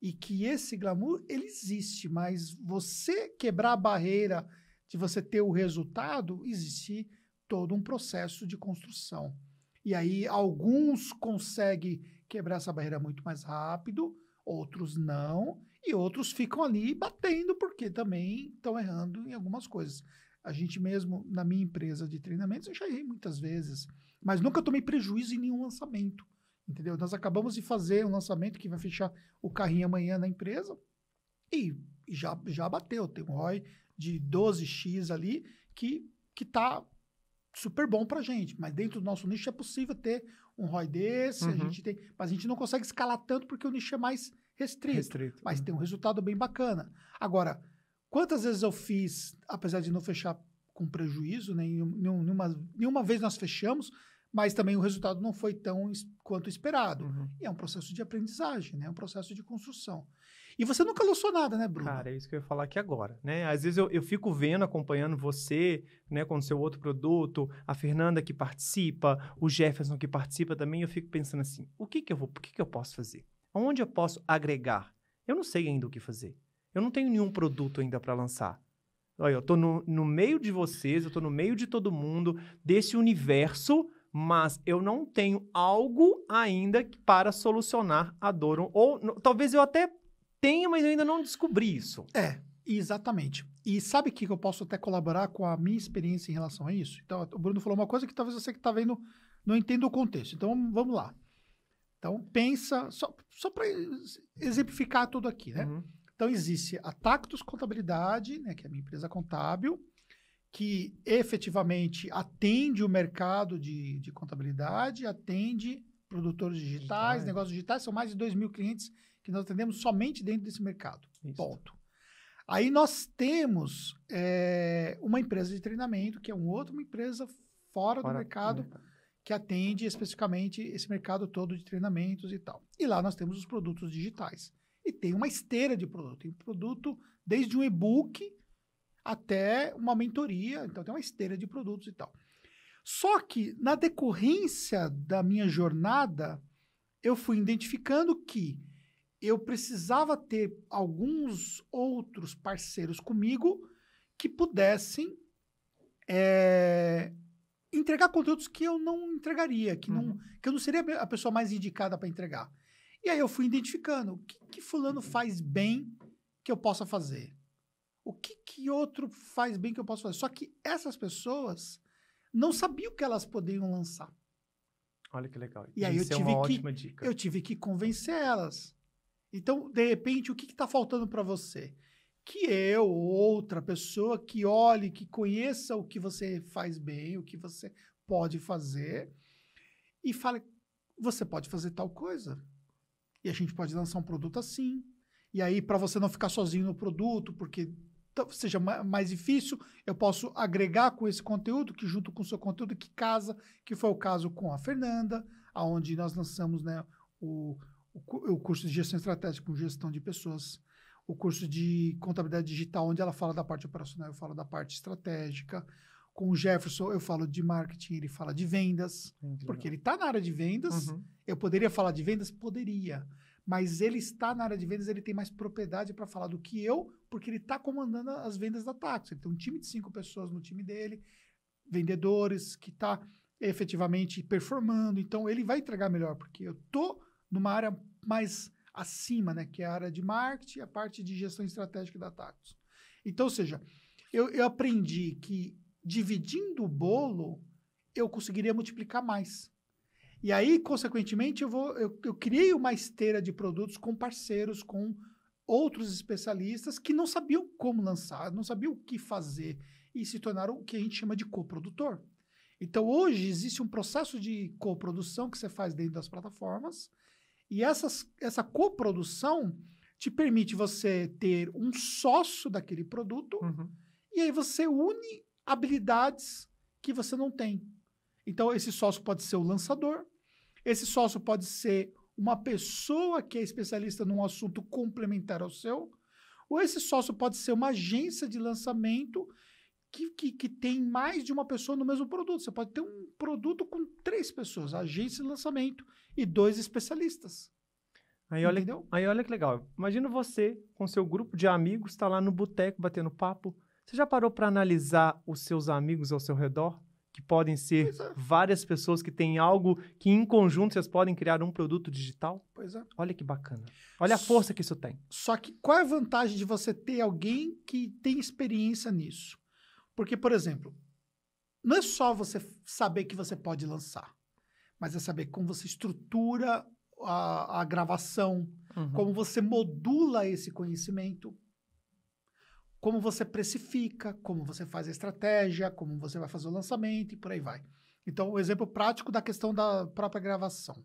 e que esse glamour ele existe, mas você quebrar a barreira de você ter o resultado, existe todo um processo de construção. E aí alguns conseguem quebrar essa barreira muito mais rápido, outros não, e outros ficam ali batendo porque também estão errando em algumas coisas. A gente mesmo, na minha empresa de treinamentos, eu já errei muitas vezes, mas nunca tomei prejuízo em nenhum lançamento, entendeu? Nós acabamos de fazer um lançamento que vai fechar o carrinho amanhã na empresa e já, já bateu. Tem um ROI de 12x ali que, que tá super bom pra gente, mas dentro do nosso nicho é possível ter um ROI desse, uhum. a gente tem, mas a gente não consegue escalar tanto porque o nicho é mais restrito, restrito mas né? tem um resultado bem bacana. Agora, Quantas vezes eu fiz, apesar de não fechar com prejuízo, né? nenhuma, nenhuma vez nós fechamos, mas também o resultado não foi tão quanto esperado. Uhum. E é um processo de aprendizagem, né? É um processo de construção. E você nunca lançou nada, né, Bruno? Cara, é isso que eu ia falar aqui agora, né? Às vezes eu, eu fico vendo, acompanhando você, né, com o seu outro produto, a Fernanda que participa, o Jefferson que participa também, eu fico pensando assim, o que que eu vou, o que que eu posso fazer? Onde eu posso agregar? Eu não sei ainda o que fazer. Eu não tenho nenhum produto ainda para lançar. Olha, eu tô no, no meio de vocês, eu tô no meio de todo mundo, desse universo, mas eu não tenho algo ainda para solucionar a dor. Ou no, talvez eu até tenha, mas eu ainda não descobri isso. É, exatamente. E sabe que eu posso até colaborar com a minha experiência em relação a isso? Então, o Bruno falou uma coisa que talvez você que está vendo não entenda o contexto. Então, vamos lá. Então, pensa, só, só para exemplificar tudo aqui, né? Uhum. Então, existe a Tactus Contabilidade, né, que é a minha empresa contábil, que efetivamente atende o mercado de, de contabilidade, atende produtores digitais, digitais, negócios digitais, são mais de 2 mil clientes que nós atendemos somente dentro desse mercado. Isso. Ponto. Aí nós temos é, uma empresa de treinamento, que é um outro, uma outra empresa fora, fora, do mercado, mercado, que atende especificamente esse mercado todo de treinamentos e tal. E lá nós temos os produtos digitais e tem uma esteira de produto. Tem produto desde um e-book até uma mentoria, então tem uma esteira de produtos e tal. Só que na decorrência da minha jornada, eu fui identificando que eu precisava ter alguns outros parceiros comigo que pudessem é, entregar conteúdos que eu não entregaria, que, uhum. não, que eu não seria a pessoa mais indicada para entregar. E aí eu fui identificando o que, que fulano faz bem que eu possa fazer. O que, que outro faz bem que eu posso fazer? Só que essas pessoas não sabiam que elas poderiam lançar. Olha que legal. E aí eu é tive, é que, dica. eu tive que convencer elas. Então, de repente, o que está faltando para você? Que eu ou outra pessoa que olhe, que conheça o que você faz bem, o que você pode fazer, e fale: você pode fazer tal coisa. E a gente pode lançar um produto assim. E aí, para você não ficar sozinho no produto, porque seja mais difícil, eu posso agregar com esse conteúdo, que junto com o seu conteúdo, que casa, que foi o caso com a Fernanda, aonde nós lançamos né, o, o, curso de gestão estratégica com gestão de pessoas, o curso de contabilidade digital, onde ela fala da parte operacional, eu falo da parte estratégica, com o Jefferson eu falo de marketing, ele fala de vendas, ah, Entendi. porque ele está na área de vendas. Uhum. Eu poderia falar de vendas? Poderia. Mas ele está na área de vendas, ele tem mais propriedade para falar do que eu, porque ele está comandando as vendas da Taxi. Ele tem um time de cinco pessoas no time dele, vendedores, que está efetivamente performando. Então, ele vai entregar melhor, porque eu estou numa área mais acima, né? Que é a área de marketing, a parte de gestão estratégica da Tactus. Então, ou seja, eu, eu aprendi que dividindo o bolo, eu conseguiria multiplicar mais. E aí, consequentemente, eu, vou, eu, eu criei uma esteira de produtos com parceiros, com outros especialistas que não sabiam como lançar, não sabiam o que fazer e se tornaram o que a gente chama de coprodutor. Então, hoje existe um processo de coprodução que você faz dentro das plataformas e essas, essa coprodução te permite você ter um sócio daquele produto uhum. e aí você une habilidades que você não tem. Então, esse sócio pode ser o lançador, esse sócio pode ser uma pessoa que é especialista num assunto complementar ao seu, ou esse sócio pode ser uma agência de lançamento que, que, que, tem mais de uma pessoa no mesmo produto. Você pode ter um produto com três pessoas, agência de lançamento e dois especialistas. Aí olha, aí olha que legal. Imagina você com seu grupo de amigos, está lá no boteco batendo papo. Você já parou para analisar os seus amigos ao seu redor? Que podem ser é. várias pessoas que têm algo que, em conjunto, vocês podem criar um produto digital? Pois é. Olha que bacana. Olha a força que isso tem. Só que qual é a vantagem de você ter alguém que tem experiência nisso? Porque, por exemplo, não é só você saber que você pode lançar, mas é saber como você estrutura a, a gravação, uhum. como você modula esse conhecimento como você precifica, como você faz a estratégia, como você vai fazer o lançamento e por aí vai. Então, o exemplo prático da questão da própria gravação.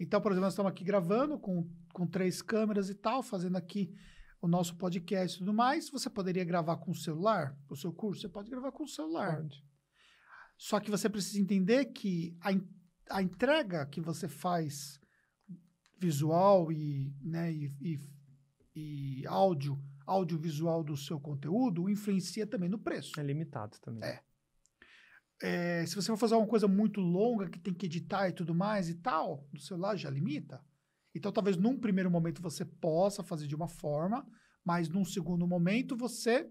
Então, por exemplo, nós estamos aqui gravando com, com três câmeras e tal, fazendo aqui o nosso podcast e tudo mais. Você poderia gravar com o celular, o seu curso? Você pode gravar com o celular. Pode. Só que você precisa entender que a, a entrega que você faz visual e, né, e, e, e áudio audiovisual do seu conteúdo influencia também no preço. É limitado também. É. É, se você for fazer uma coisa muito longa que tem que editar e tudo mais e tal, do celular já limita. Então, talvez num primeiro momento você possa fazer de uma forma, mas num segundo momento você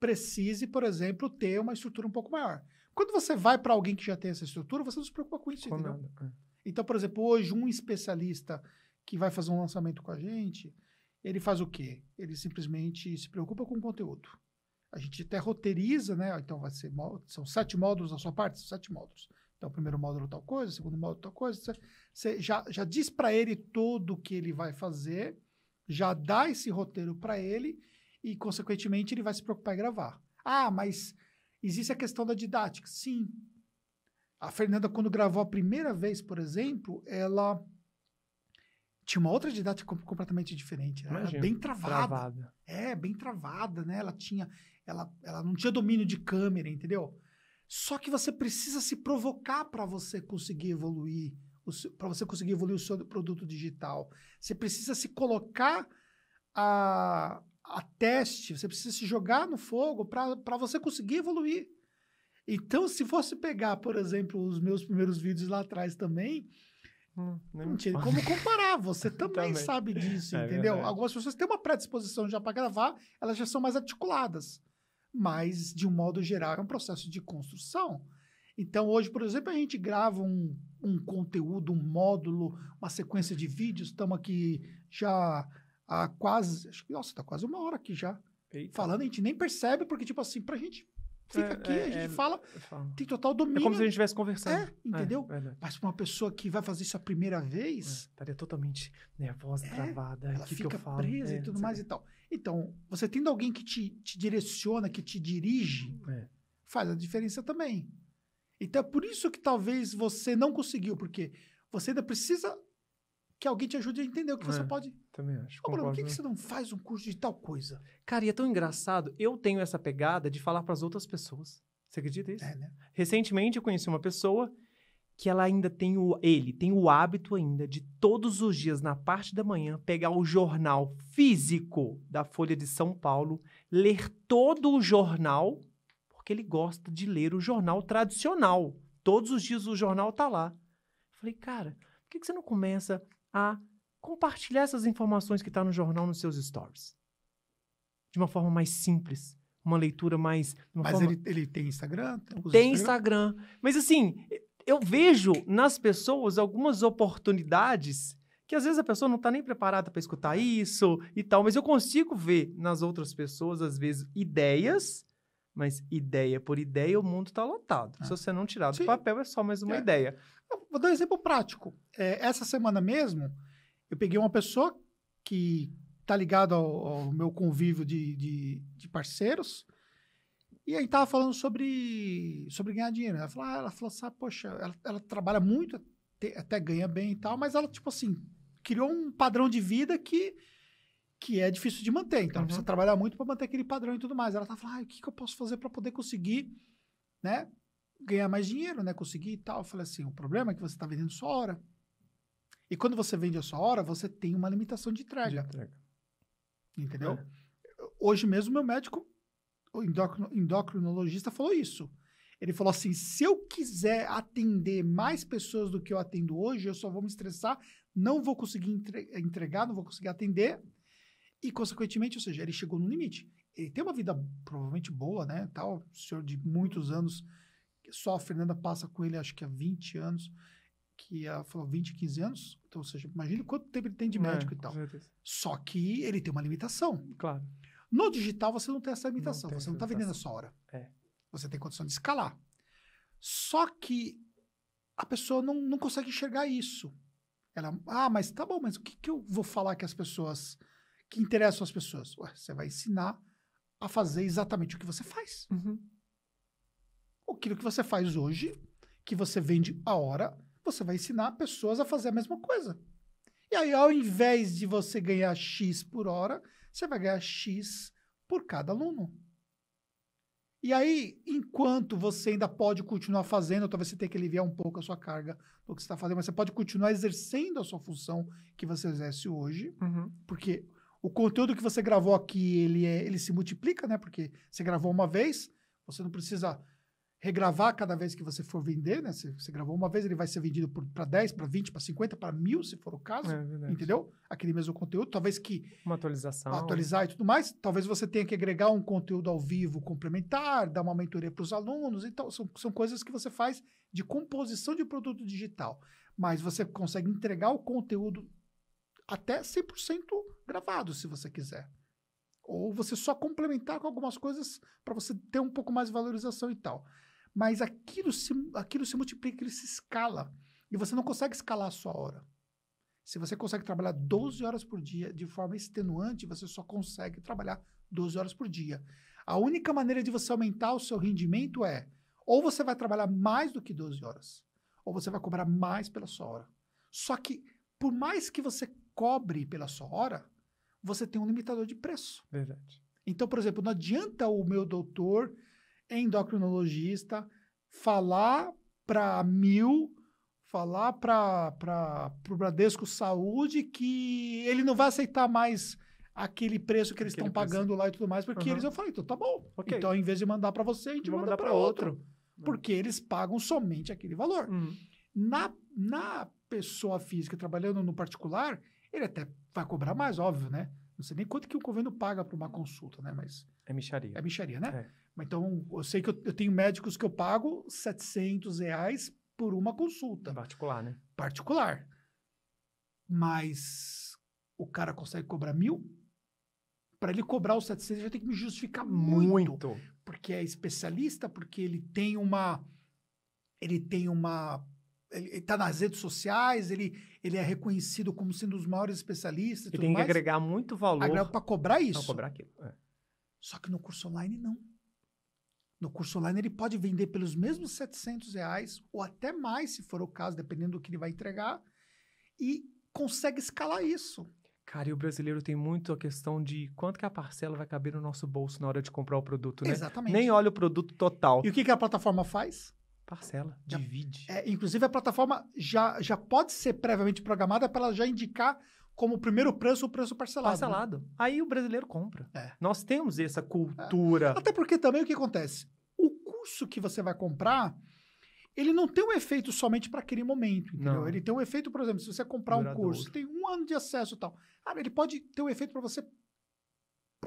precise, por exemplo, ter uma estrutura um pouco maior. Quando você vai para alguém que já tem essa estrutura, você não se preocupa com isso, com entendeu? Nada. É. Então, por exemplo, hoje um especialista que vai fazer um lançamento com a gente, ele faz o quê? Ele simplesmente se preocupa com o conteúdo. A gente até roteiriza, né? Então vai ser são sete módulos da sua parte, são sete módulos. Então o primeiro módulo é tal coisa, o segundo módulo é tal coisa. Você já, já diz para ele tudo o que ele vai fazer, já dá esse roteiro para ele e consequentemente ele vai se preocupar em gravar. Ah, mas existe a questão da didática. Sim. A Fernanda quando gravou a primeira vez, por exemplo, ela tinha uma outra didática completamente diferente. Ela Imagina, era bem travada. travada. É, bem travada, né? Ela tinha. Ela, ela não tinha domínio de câmera, entendeu? Só que você precisa se provocar para você conseguir evoluir, para você conseguir evoluir o seu produto digital. Você precisa se colocar a, a teste, você precisa se jogar no fogo para você conseguir evoluir. Então, se fosse pegar, por exemplo, os meus primeiros vídeos lá atrás também, Hum, Mentira, como comparar? Você também, também, sabe disso, é entendeu? Algumas pessoas têm uma predisposição já para gravar, elas já são mais articuladas. Mas, de um modo geral, é um processo de construção. Então, hoje, por exemplo, a gente grava um, um conteúdo, um módulo, uma sequência de vídeos. Estamos aqui já há quase. Acho que, nossa, está quase uma hora aqui já. Eita. Falando, a gente nem percebe, porque, tipo assim, para a gente fica é, aqui, é, a gente é, fala, tem total domínio. É como se a gente tivesse conversando. É, entendeu? É, Mas para uma pessoa que vai fazer isso a primeira vez... É, estaria totalmente nervosa, travada. Ela que fica que eu falo? presa e tudo mais e tal. Então, você tendo alguém que te, te direciona, que te dirige, faz a diferença também. Então, é por isso que talvez você não conseguiu, porque você ainda precisa que alguém te ajude a entender o que é, você pode. Também acho. Ô, Bruno, por que, que, né? você não faz um curso de tal coisa? Cara, e é tão engraçado. Eu tenho essa pegada de falar para as outras pessoas. Você acredita nisso? É, né? Recentemente eu conheci uma pessoa que ela ainda tem o ele tem o hábito ainda de todos os dias na parte da manhã pegar o jornal físico da Folha de São Paulo, ler todo o jornal, porque ele gosta de ler o jornal tradicional. Todos os dias o jornal tá lá. falei, cara, por que, que você não começa a compartilhar essas informações que está no jornal nos seus stories. De uma forma mais simples, uma leitura mais. Uma mas forma... ele, ele, tem Instagram? Tem, tem Instagram? Instagram. Mas assim, eu vejo nas pessoas algumas oportunidades que às vezes a pessoa não está nem preparada para escutar isso e tal, mas eu consigo ver nas outras pessoas, às vezes, ideias mas ideia por ideia, o mundo está lotado. Se é. você não tirar do Sim. papel, é só mais uma é. ideia. vou dar um exemplo prático. É, essa semana mesmo, eu peguei uma pessoa que está ligada ao, ao, meu convívio de, de, de parceiros. E aí estava falando sobre, sobre ganhar dinheiro. Né? Ela falou, ah, ela falou assim, poxa, ela, ela trabalha muito, até, até ganha bem e tal, mas ela, tipo assim, criou um padrão de vida que que é difícil de manter. Então, uhum. precisa trabalhar muito para manter aquele padrão e tudo mais. Ela tá falando, ah, o que, que eu posso fazer para poder conseguir, né? Ganhar mais dinheiro, né? Conseguir e tal. Eu falei assim, o problema é que você está vendendo só hora. E quando você vende a sua hora, você tem uma limitação de entrega. De entrega. Entendeu? É. Hoje mesmo, meu médico, o endocrinologista, falou isso. Ele falou assim: se eu quiser atender mais pessoas do que eu atendo hoje, eu só vou me estressar, não vou conseguir entre entregar, não vou conseguir atender e, consequentemente, ou seja, ele chegou no limite. Ele tem uma vida provavelmente boa, né? Tal, senhor de muitos anos, só a Fernanda passa com ele, acho que há 20 anos, que ela falou 20, 15 anos. Então, ou seja, imagina quanto tempo ele tem de é, médico é, e tal. Só que ele tem uma limitação. Claro. No digital, você não tem essa limitação. Não tem você não está vendendo a sua hora. É. Você tem condição de escalar. Só que a pessoa não, não consegue enxergar isso. Ela, ah, mas tá bom, mas o que, que eu vou falar que as pessoas que interessam as pessoas? Ué, você vai ensinar a fazer exatamente o que você faz. Uhum. Aquilo que você faz hoje, que você vende a hora, você vai ensinar pessoas a fazer a mesma coisa. E aí, ao invés de você ganhar X por hora, você vai ganhar X por cada aluno. E aí, enquanto você ainda pode continuar fazendo, talvez você tenha que aliviar um pouco a sua carga do que você está fazendo, mas você pode continuar exercendo a sua função que você exerce hoje, uhum. porque o conteúdo que você gravou aqui, ele, é, ele se multiplica, né? Porque você gravou uma vez, você não precisa regravar cada vez que você for vender, né? Você, você gravou uma vez, ele vai ser vendido para 10, para 20, para 50, para mil, se for o caso. É entendeu? Aquele mesmo conteúdo. Talvez que. Uma atualização. Atualizar e tudo mais. Talvez você tenha que agregar um conteúdo ao vivo complementar, dar uma mentoria para os alunos. Então, são, são coisas que você faz de composição de produto digital. Mas você consegue entregar o conteúdo até 100% gravado, se você quiser. Ou você só complementar com algumas coisas para você ter um pouco mais de valorização e tal. Mas aquilo se, aquilo se multiplica, aquilo se escala. E você não consegue escalar a sua hora. Se você consegue trabalhar 12 horas por dia de forma extenuante, você só consegue trabalhar 12 horas por dia. A única maneira de você aumentar o seu rendimento é ou você vai trabalhar mais do que 12 horas, ou você vai cobrar mais pela sua hora. Só que, por mais que você cobre pela sua hora, você tem um limitador de preço. Verdade. Então, por exemplo, não adianta o meu doutor endocrinologista falar para mil, falar para o Bradesco Saúde que ele não vai aceitar mais aquele preço que eles estão pagando lá e tudo mais, porque uhum. eles, eu falei, então tá bom. Okay. Então, ao invés de mandar para você, a gente Vou manda para outro. outro. Porque eles pagam somente aquele valor. Uhum. Na, na pessoa física trabalhando no particular, ele até vai cobrar mais, óbvio, né? Não sei nem quanto que o governo paga para uma consulta, né? Mas é micharia. É micharia, né? É. Mas então, eu sei que eu, eu, tenho médicos que eu pago 700 reais por uma consulta. Particular, né? Particular. Mas o cara consegue cobrar mil? Para ele cobrar os 700, ele já tem que me justificar muito, muito. Porque é especialista, porque ele tem uma... Ele tem uma ele está nas redes sociais, ele, ele é reconhecido como sendo um dos maiores especialistas. ele tem que mais. agregar muito valor. Para cobrar isso. Para cobrar aquilo. É. Só que no curso online, não. No curso online, ele pode vender pelos mesmos 700 reais, ou até mais, se for o caso, dependendo do que ele vai entregar, e consegue escalar isso. Cara, e o brasileiro tem muito a questão de quanto que a parcela vai caber no nosso bolso na hora de comprar o produto, né? Exatamente. Nem olha o produto total. E o que, que a plataforma faz? Parcela, divide. É, inclusive, a plataforma já, já pode ser previamente programada para ela já indicar como primeiro preço o preço parcelado. Né? Parcelado. Né? Aí o brasileiro compra. É. Nós temos essa cultura. É. Até porque também o que acontece? O curso que você vai comprar, ele não tem um efeito somente para aquele momento, entendeu? Não. Ele tem um efeito, por exemplo, se você comprar um curso, tem um ano de acesso e tal. Cara, ele pode ter um efeito para você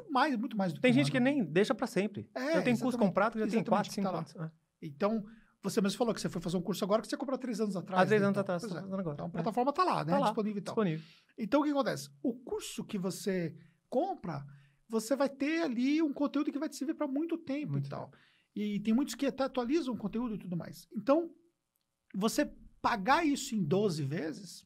mais, muito mais do tem que Tem gente um que nem deixa para sempre. É, eu tenho curso comprado que já tá tem quatro, cinco tá anos. É. Então, você mesmo falou que você foi fazer um curso agora que você comprou há três anos atrás. Há três né? anos então. atrás, então, tá, tá, tá, agora. Então a é. plataforma está é. lá, né? Tá lá, disponível e então. tal. Disponível. Então o que acontece? O curso que você compra, você vai ter ali um conteúdo que vai te servir para muito tempo muito e então. tal. E tem muitos que até atualizam o conteúdo e tudo mais. Então, você pagar isso em 12 vezes,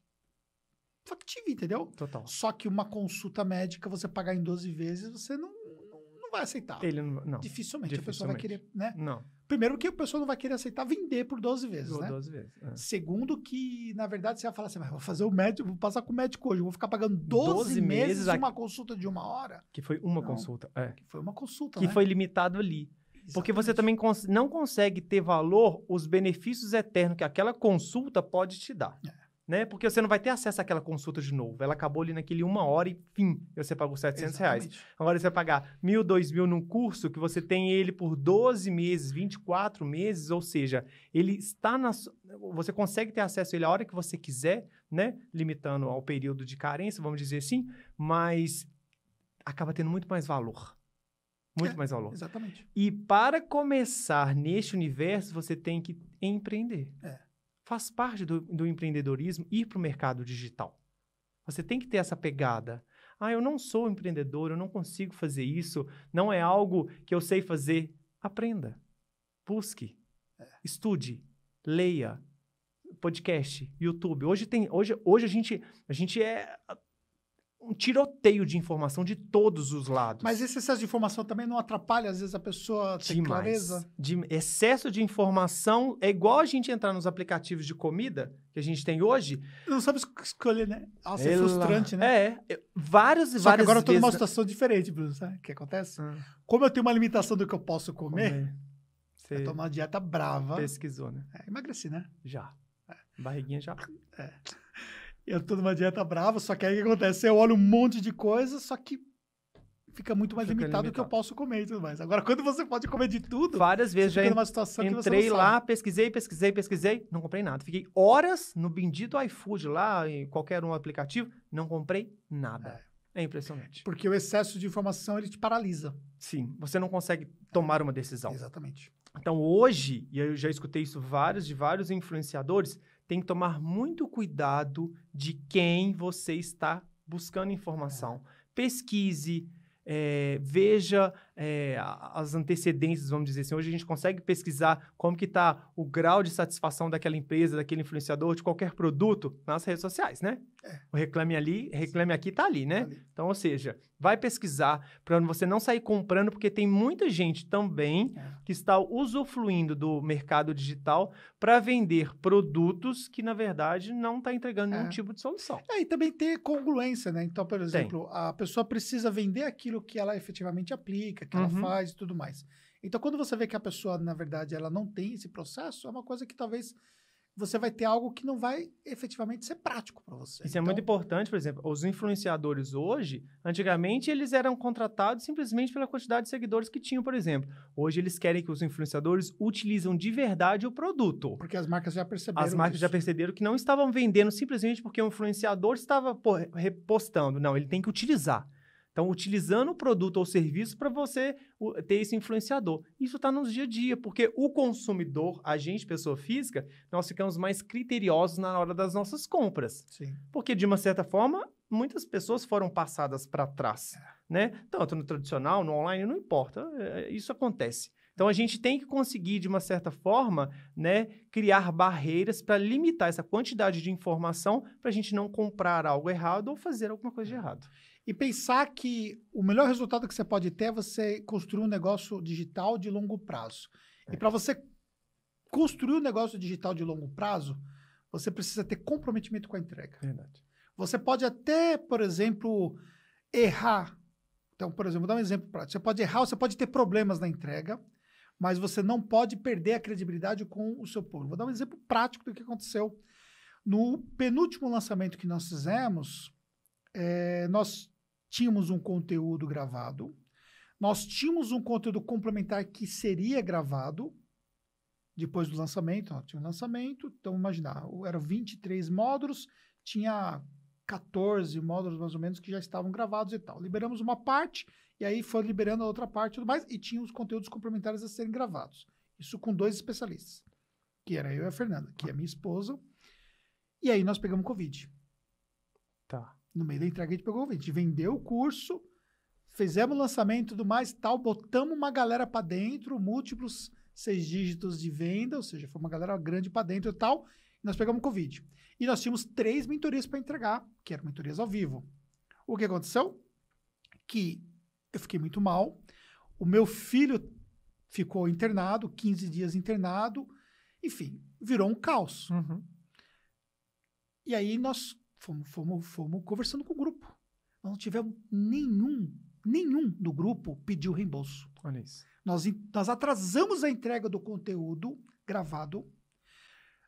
factível, entendeu? Total. Só que uma consulta médica, você pagar em 12 vezes, você não, não, não vai aceitar. Ele não, não. Dificilmente, Dificilmente. a pessoa vai querer, né? Não. Primeiro que a pessoa não vai querer aceitar vender por 12 vezes, por né? 12 vezes. É. Segundo que, na verdade, você vai falar assim, mas vou fazer o médico, vou passar com o médico hoje, vou ficar pagando 12, 12 meses a... uma consulta de uma hora. Que foi uma não, consulta, é. Que foi uma consulta, Que né? foi limitado ali. Exatamente. Porque você também cons não consegue ter valor os benefícios eternos que aquela consulta pode te dar. É né? Porque você não vai ter acesso àquela consulta de novo. Ela acabou ali naquele uma hora e fim. Você pagou 700 Exatamente. reais. Agora você vai pagar mil, dois mil num curso que você tem ele por 12 meses, 24 meses, ou seja, ele está na. Você consegue ter acesso a ele a hora que você quiser, né? Limitando ao período de carência, vamos dizer assim, mas acaba tendo muito mais valor. Muito é, mais valor. Exatamente. E para começar neste universo, você tem que empreender. É. Faz parte do, do empreendedorismo ir para o mercado digital. Você tem que ter essa pegada. Ah, eu não sou empreendedor, eu não consigo fazer isso, não é algo que eu sei fazer. Aprenda. Busque. Estude. Leia. Podcast, YouTube. Hoje tem, hoje, hoje a gente, a gente é um tiroteio de informação de todos os lados. Mas esse excesso de informação também não atrapalha, às vezes, a pessoa ter Demais. clareza? De excesso de informação é igual a gente entrar nos aplicativos de comida que a gente tem hoje. Não sabe escolher, né? Nossa, ah, Ela... é frustrante, né? É. Vários e várias agora eu tô numa situação diferente, Bruno. Sabe o que acontece? Hum. Como eu tenho uma limitação do que eu posso comer, comer. É Você... eu uma dieta brava. Pesquisou, né? É, emagreci, né? Já. É. Barriguinha já... É eu tô numa dieta brava, só que aí o que acontece? Eu olho um monte de coisa, só que fica muito mais fica limitado, limitado do que eu posso comer e tudo mais. Agora, quando você pode comer de tudo. Várias vezes já numa situação entrei lá, pesquisei, pesquisei, pesquisei, não comprei nada. Fiquei horas no bendito iFood lá, em qualquer um aplicativo, não comprei nada. É. é impressionante. Porque o excesso de informação ele te paralisa. Sim, você não consegue tomar uma decisão. Exatamente. Então hoje, e eu já escutei isso vários de vários influenciadores, tem que tomar muito cuidado de quem você está buscando é. informação. Pesquise, é, veja é, as antecedências, vamos dizer assim. Hoje a gente consegue pesquisar como que está o grau de satisfação daquela empresa, daquele influenciador, de qualquer produto nas redes sociais, né? É. O reclame ali, reclame aqui, está ali, né? Tá ali. Então, ou seja, vai pesquisar para você não sair comprando, porque tem muita gente também é. que está usufruindo do mercado digital para vender produtos que, na verdade, não está entregando nenhum é. tipo de solução. É, e também ter congruência, né? Então, por exemplo, tem. a pessoa precisa vender aquilo que ela efetivamente aplica, que uhum. ela faz e tudo mais. Então, quando você vê que a pessoa, na verdade, ela não tem esse processo, é uma coisa que talvez você vai ter algo que não vai efetivamente ser prático para você. Isso então... é muito então importante, por exemplo, os influenciadores hoje, antigamente eles eram contratados simplesmente pela quantidade de seguidores que tinham, por exemplo. Hoje eles querem que os influenciadores utilizam de verdade o produto. Porque as marcas já perceberam. As marcas isso. já perceberam que não estavam vendendo simplesmente porque o influenciador estava repostando. Não, ele tem que utilizar. Então, utilizando o produto ou serviço para você ter esse influenciador. Isso está no dia a dia, porque o consumidor, a gente, pessoa física, nós ficamos mais criteriosos na hora das nossas compras. Sim. Porque, de uma certa forma, muitas pessoas foram passadas para trás. É. Né? Tanto no tradicional, no online, não importa. É, é, isso acontece. Então a gente tem que conseguir, de uma certa forma, né, criar barreiras para limitar essa quantidade de informação para a gente não comprar algo errado ou fazer alguma coisa de errado. E pensar que o melhor resultado que você pode ter é você construir um negócio digital de longo prazo. É. E para você construir um negócio digital de longo prazo, você precisa ter comprometimento com a entrega. Verdade. Você pode até, por exemplo, errar. Então, por exemplo, vou dar um exemplo prático. Você pode errar, você pode ter problemas na entrega, mas você não pode perder a credibilidade com o seu público. Vou dar um exemplo prático do que aconteceu. No penúltimo lançamento que nós fizemos, é, nós tínhamos um conteúdo gravado, nós tínhamos um conteúdo complementar que seria gravado depois do lançamento. Ó, tinha um lançamento, então imaginar, eram 23 módulos, tinha 14 módulos mais ou menos que já estavam gravados e tal. Liberamos uma parte e aí foi liberando a outra parte e tudo mais, e tinha os conteúdos complementares a serem gravados. Isso com dois especialistas, que era eu e a Fernanda, que é minha esposa. E aí nós pegamos Covid. Tá no meio da entrega a gente pegou o convite, vendeu o curso, fizemos o lançamento e tudo mais, tal, botamos uma galera para dentro, múltiplos seis dígitos de venda, ou seja, foi uma galera grande para dentro e tal, e nós pegamos o Covid. E nós tínhamos três mentorias para entregar, que eram mentorias ao vivo. O que aconteceu? Que eu fiquei muito mal, o meu filho ficou internado, 15 dias internado, enfim, virou um caos. Uhum. E aí nós fomos, fomos, fomos conversando com o grupo. Nós não tivemos nenhum, nenhum do grupo pediu reembolso. Olha isso. Nós, nós atrasamos a entrega do conteúdo gravado,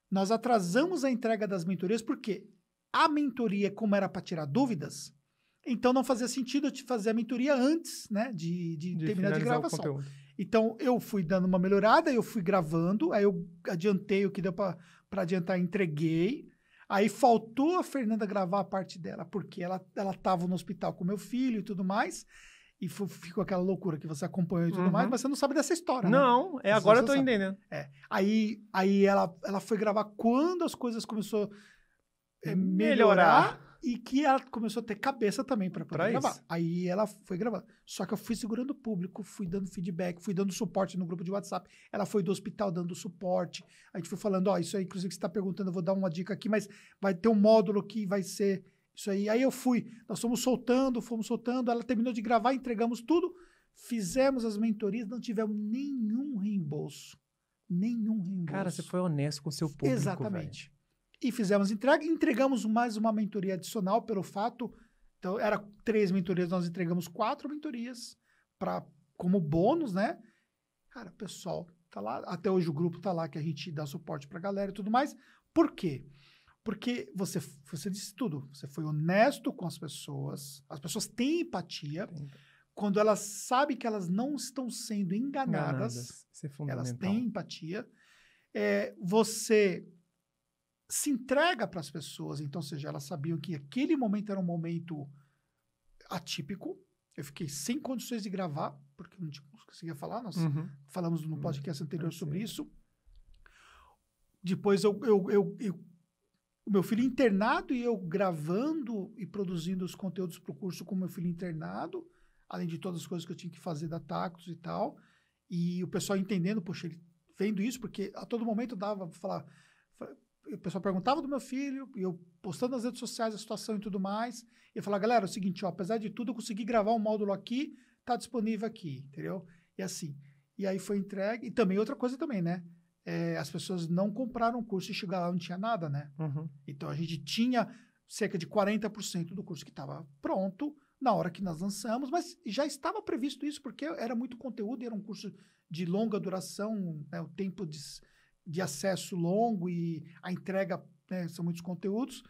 nós atrasamos a entrega das mentorias, porque a mentoria, como era para tirar dúvidas, então não fazia sentido eu te fazer a mentoria antes né, de, de, de terminar de gravação. Então eu fui dando uma melhorada, eu fui gravando, aí eu adiantei o que deu para adiantar, entreguei. Aí faltou a Fernanda gravar a parte dela, porque ela estava no hospital com meu filho e tudo mais. E ficou aquela loucura que você acompanhou e tudo uhum. mais, mas você não sabe dessa história. Né? Não, né? é agora eu tô sabe. entendendo. É. Aí, aí ela, ela foi gravar quando as coisas começaram a é, melhorar. melhorar e que ela começou a ter cabeça também para poder pra gravar. Isso. Aí ela foi gravando. Só que eu fui segurando o público, fui dando feedback, fui dando suporte no grupo de WhatsApp. Ela foi do hospital dando suporte. A gente foi falando, ó, oh, isso aí, inclusive, que você está perguntando, eu vou dar uma dica aqui, mas vai ter um módulo que vai ser isso aí. Aí eu fui, nós fomos soltando, fomos soltando, ela terminou de gravar, entregamos tudo, fizemos as mentorias, não tivemos nenhum reembolso. Nenhum reembolso. Cara, você foi honesto com o seu público. Exatamente. Véio e fizemos entrega. Entregamos mais uma mentoria adicional pelo fato. Então, era três mentorias, nós entregamos quatro mentorias pra, como bônus, né? Cara, o pessoal tá lá. Até hoje o grupo tá lá que a gente dá suporte pra galera e tudo mais. Por quê? Porque você, você disse tudo. Você foi honesto com as pessoas. As pessoas têm empatia. Quando elas sabem que elas não estão sendo enganadas, enganadas. É elas têm empatia. É, você se entrega para as pessoas. Então, seja, elas sabiam que aquele momento era um momento atípico. Eu fiquei sem condições de gravar, porque não conseguia falar. Nós uhum. falamos no uhum. podcast anterior sobre isso. Depois, eu, eu, eu, eu, o meu filho internado e eu gravando e produzindo os conteúdos para o curso com meu filho internado, além de todas as coisas que eu tinha que fazer da Tactus e tal. E o pessoal entendendo, poxa, ele vendo isso, porque a todo momento dava para falar o pessoal perguntava do meu filho, e eu postando nas redes sociais a situação e tudo mais. E eu falava, galera, é o seguinte, ó, apesar de tudo, eu consegui gravar um módulo aqui, tá disponível aqui, entendeu? E assim. E aí foi entregue. E também outra coisa também, né? É, as pessoas não compraram o curso e chegaram lá não tinha nada, né? Uhum. Então a gente tinha cerca de 40% do curso que estava pronto na hora que nós lançamos, mas já estava previsto isso, porque era muito conteúdo, era um curso de longa duração, né? o tempo de de acesso longo e a entrega né, são muitos conteúdos.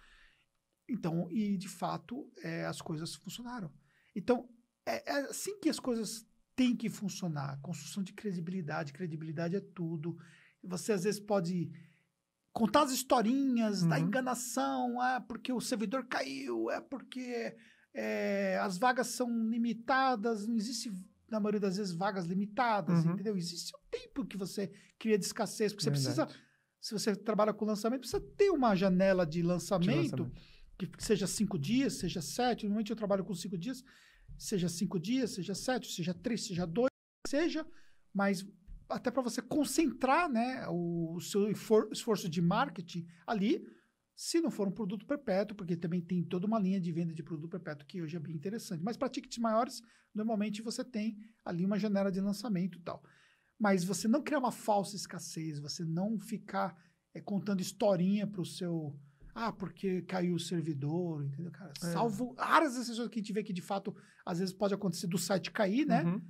Então, e de fato, é, as coisas funcionaram. Então, é, é, assim que as coisas têm que funcionar. Construção de credibilidade, credibilidade é tudo. Você às vezes pode contar as historinhas uhum. da enganação, é porque o servidor caiu, é porque é, as vagas são limitadas, não existe na maioria das vezes, vagas limitadas, uhum. entendeu? Existe o tempo que você cria de escassez, porque você Verdade. precisa, se você trabalha com lançamento, precisa ter uma janela de lançamento, de lançamento. que seja cinco dias, seja sete, normalmente eu trabalho com cinco dias, seja cinco dias, seja sete, seja três, seja dois, seja, mas até para você concentrar né, o seu esforço de marketing ali, se não for um produto perpétuo, porque também tem toda uma linha de venda de produto perpétuo que hoje é bem interessante. Mas para tickets maiores, normalmente você tem ali uma janela de lançamento e tal. Mas você não criar uma falsa escassez, você não ficar é, contando historinha para o seu. Ah, porque caiu o servidor, entendeu, cara? É. Salvo raras exceções que a gente vê que de fato às vezes pode acontecer do site cair, né? Uhum.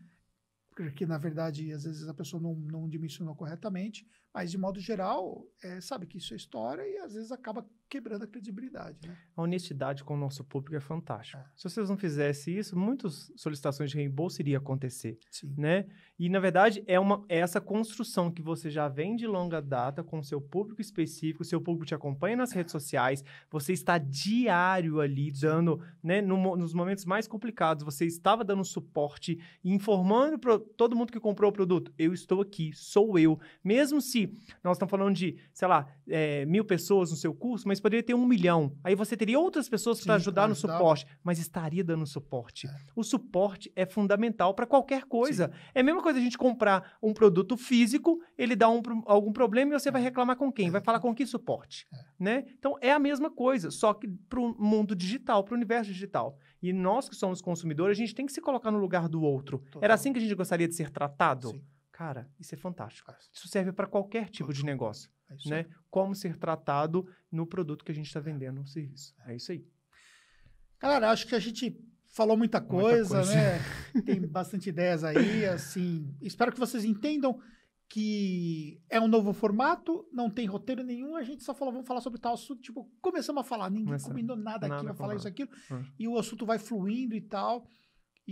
Porque na verdade às vezes a pessoa não, não dimensionou corretamente, mas de modo geral, é, sabe que isso é história e às vezes acaba quebrando a credibilidade. Né? A honestidade com o nosso público é fantástica. É. Se vocês não fizessem isso, muitas solicitações de reembolso iriam acontecer. Sim. Né? E, na verdade, é, uma, é essa construção que você já vem de longa data com o seu público específico, seu público te acompanha nas redes sociais, você está diário ali dando, né, no, nos momentos mais complicados, você estava dando suporte, informando para todo mundo que comprou o produto, eu estou aqui, sou eu. Mesmo se nós estamos falando de, sei lá, é, mil pessoas no seu curso, mas você poderia ter um milhão. Aí você teria outras pessoas para ajudar no suporte, mas estaria dando suporte. É. O suporte é fundamental para qualquer coisa. Sim. É a mesma coisa a gente comprar um produto físico, ele dá um, algum problema e você é. vai reclamar com quem? Vai falar com que suporte? É. Né? Então é a mesma coisa, só que para o mundo digital, para o universo digital. E nós que somos consumidores, a gente tem que se colocar no lugar do outro. Total. Era assim que a gente gostaria de ser tratado? Sim. Cara, isso é fantástico. É. Isso serve para qualquer tipo Total. de negócio é né? Como ser tratado no produto que a gente está vendendo, no serviço. É isso aí. Cara, acho que a gente falou muita coisa, muita coisa. né? Tem bastante ideias aí, assim. Espero que vocês entendam que é um novo formato, não tem roteiro nenhum, a gente só falou, vamos falar sobre tal assunto, tipo, começamos a falar, ninguém combinou nada, nada aqui, vai falar nada. isso, aquilo, hum. e o assunto vai fluindo e tal.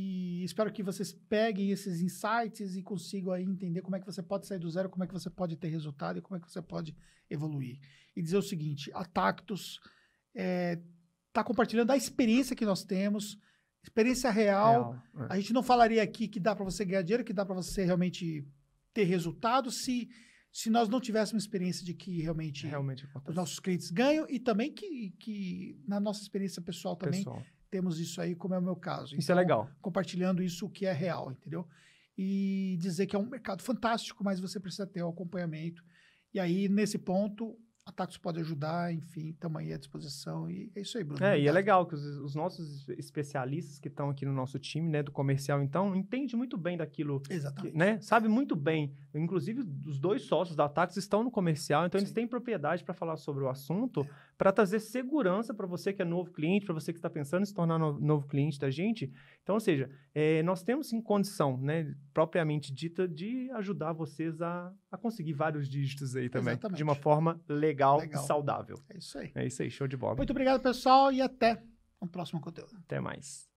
E espero que vocês peguem esses insights e consigam aí entender como é que você pode sair do zero, como é que você pode ter resultado e como é que você pode evoluir. E dizer o seguinte: a Tactus está é, tá compartilhando a experiência que nós temos, experiência real. real. É. A gente não falaria aqui que dá para você ganhar dinheiro, que dá para você realmente ter resultado se se nós não tivéssemos experiência de que realmente, realmente os nossos clientes ganham e também que, que na nossa experiência pessoal também pessoal temos isso aí, como é o meu caso. Então, isso é então, legal. Compartilhando isso que é real, entendeu? E dizer que é um mercado fantástico, mas você precisa ter o acompanhamento. E aí, nesse ponto, a Tactus pode ajudar, enfim, estamos aí à disposição. E é isso aí, Bruno. É, e é legal que os, os nossos especialistas que estão aqui no nosso time, né, do comercial, então, entende muito bem daquilo. Exatamente. Que, né, sabe muito bem Inclusive, os dois sócios da Tax estão no comercial, então Sim. eles têm propriedade para falar sobre o assunto, é. para trazer segurança para você que é novo cliente, para você que está pensando em se tornar no, novo cliente da gente. Então, ou seja, é, nós temos em condição, né, propriamente dita, de ajudar vocês a, a conseguir vários dígitos aí também, Exatamente. de uma forma legal, legal e saudável. É isso aí. É isso aí, show de bola. Muito obrigado, pessoal, e até o próximo conteúdo. Até mais.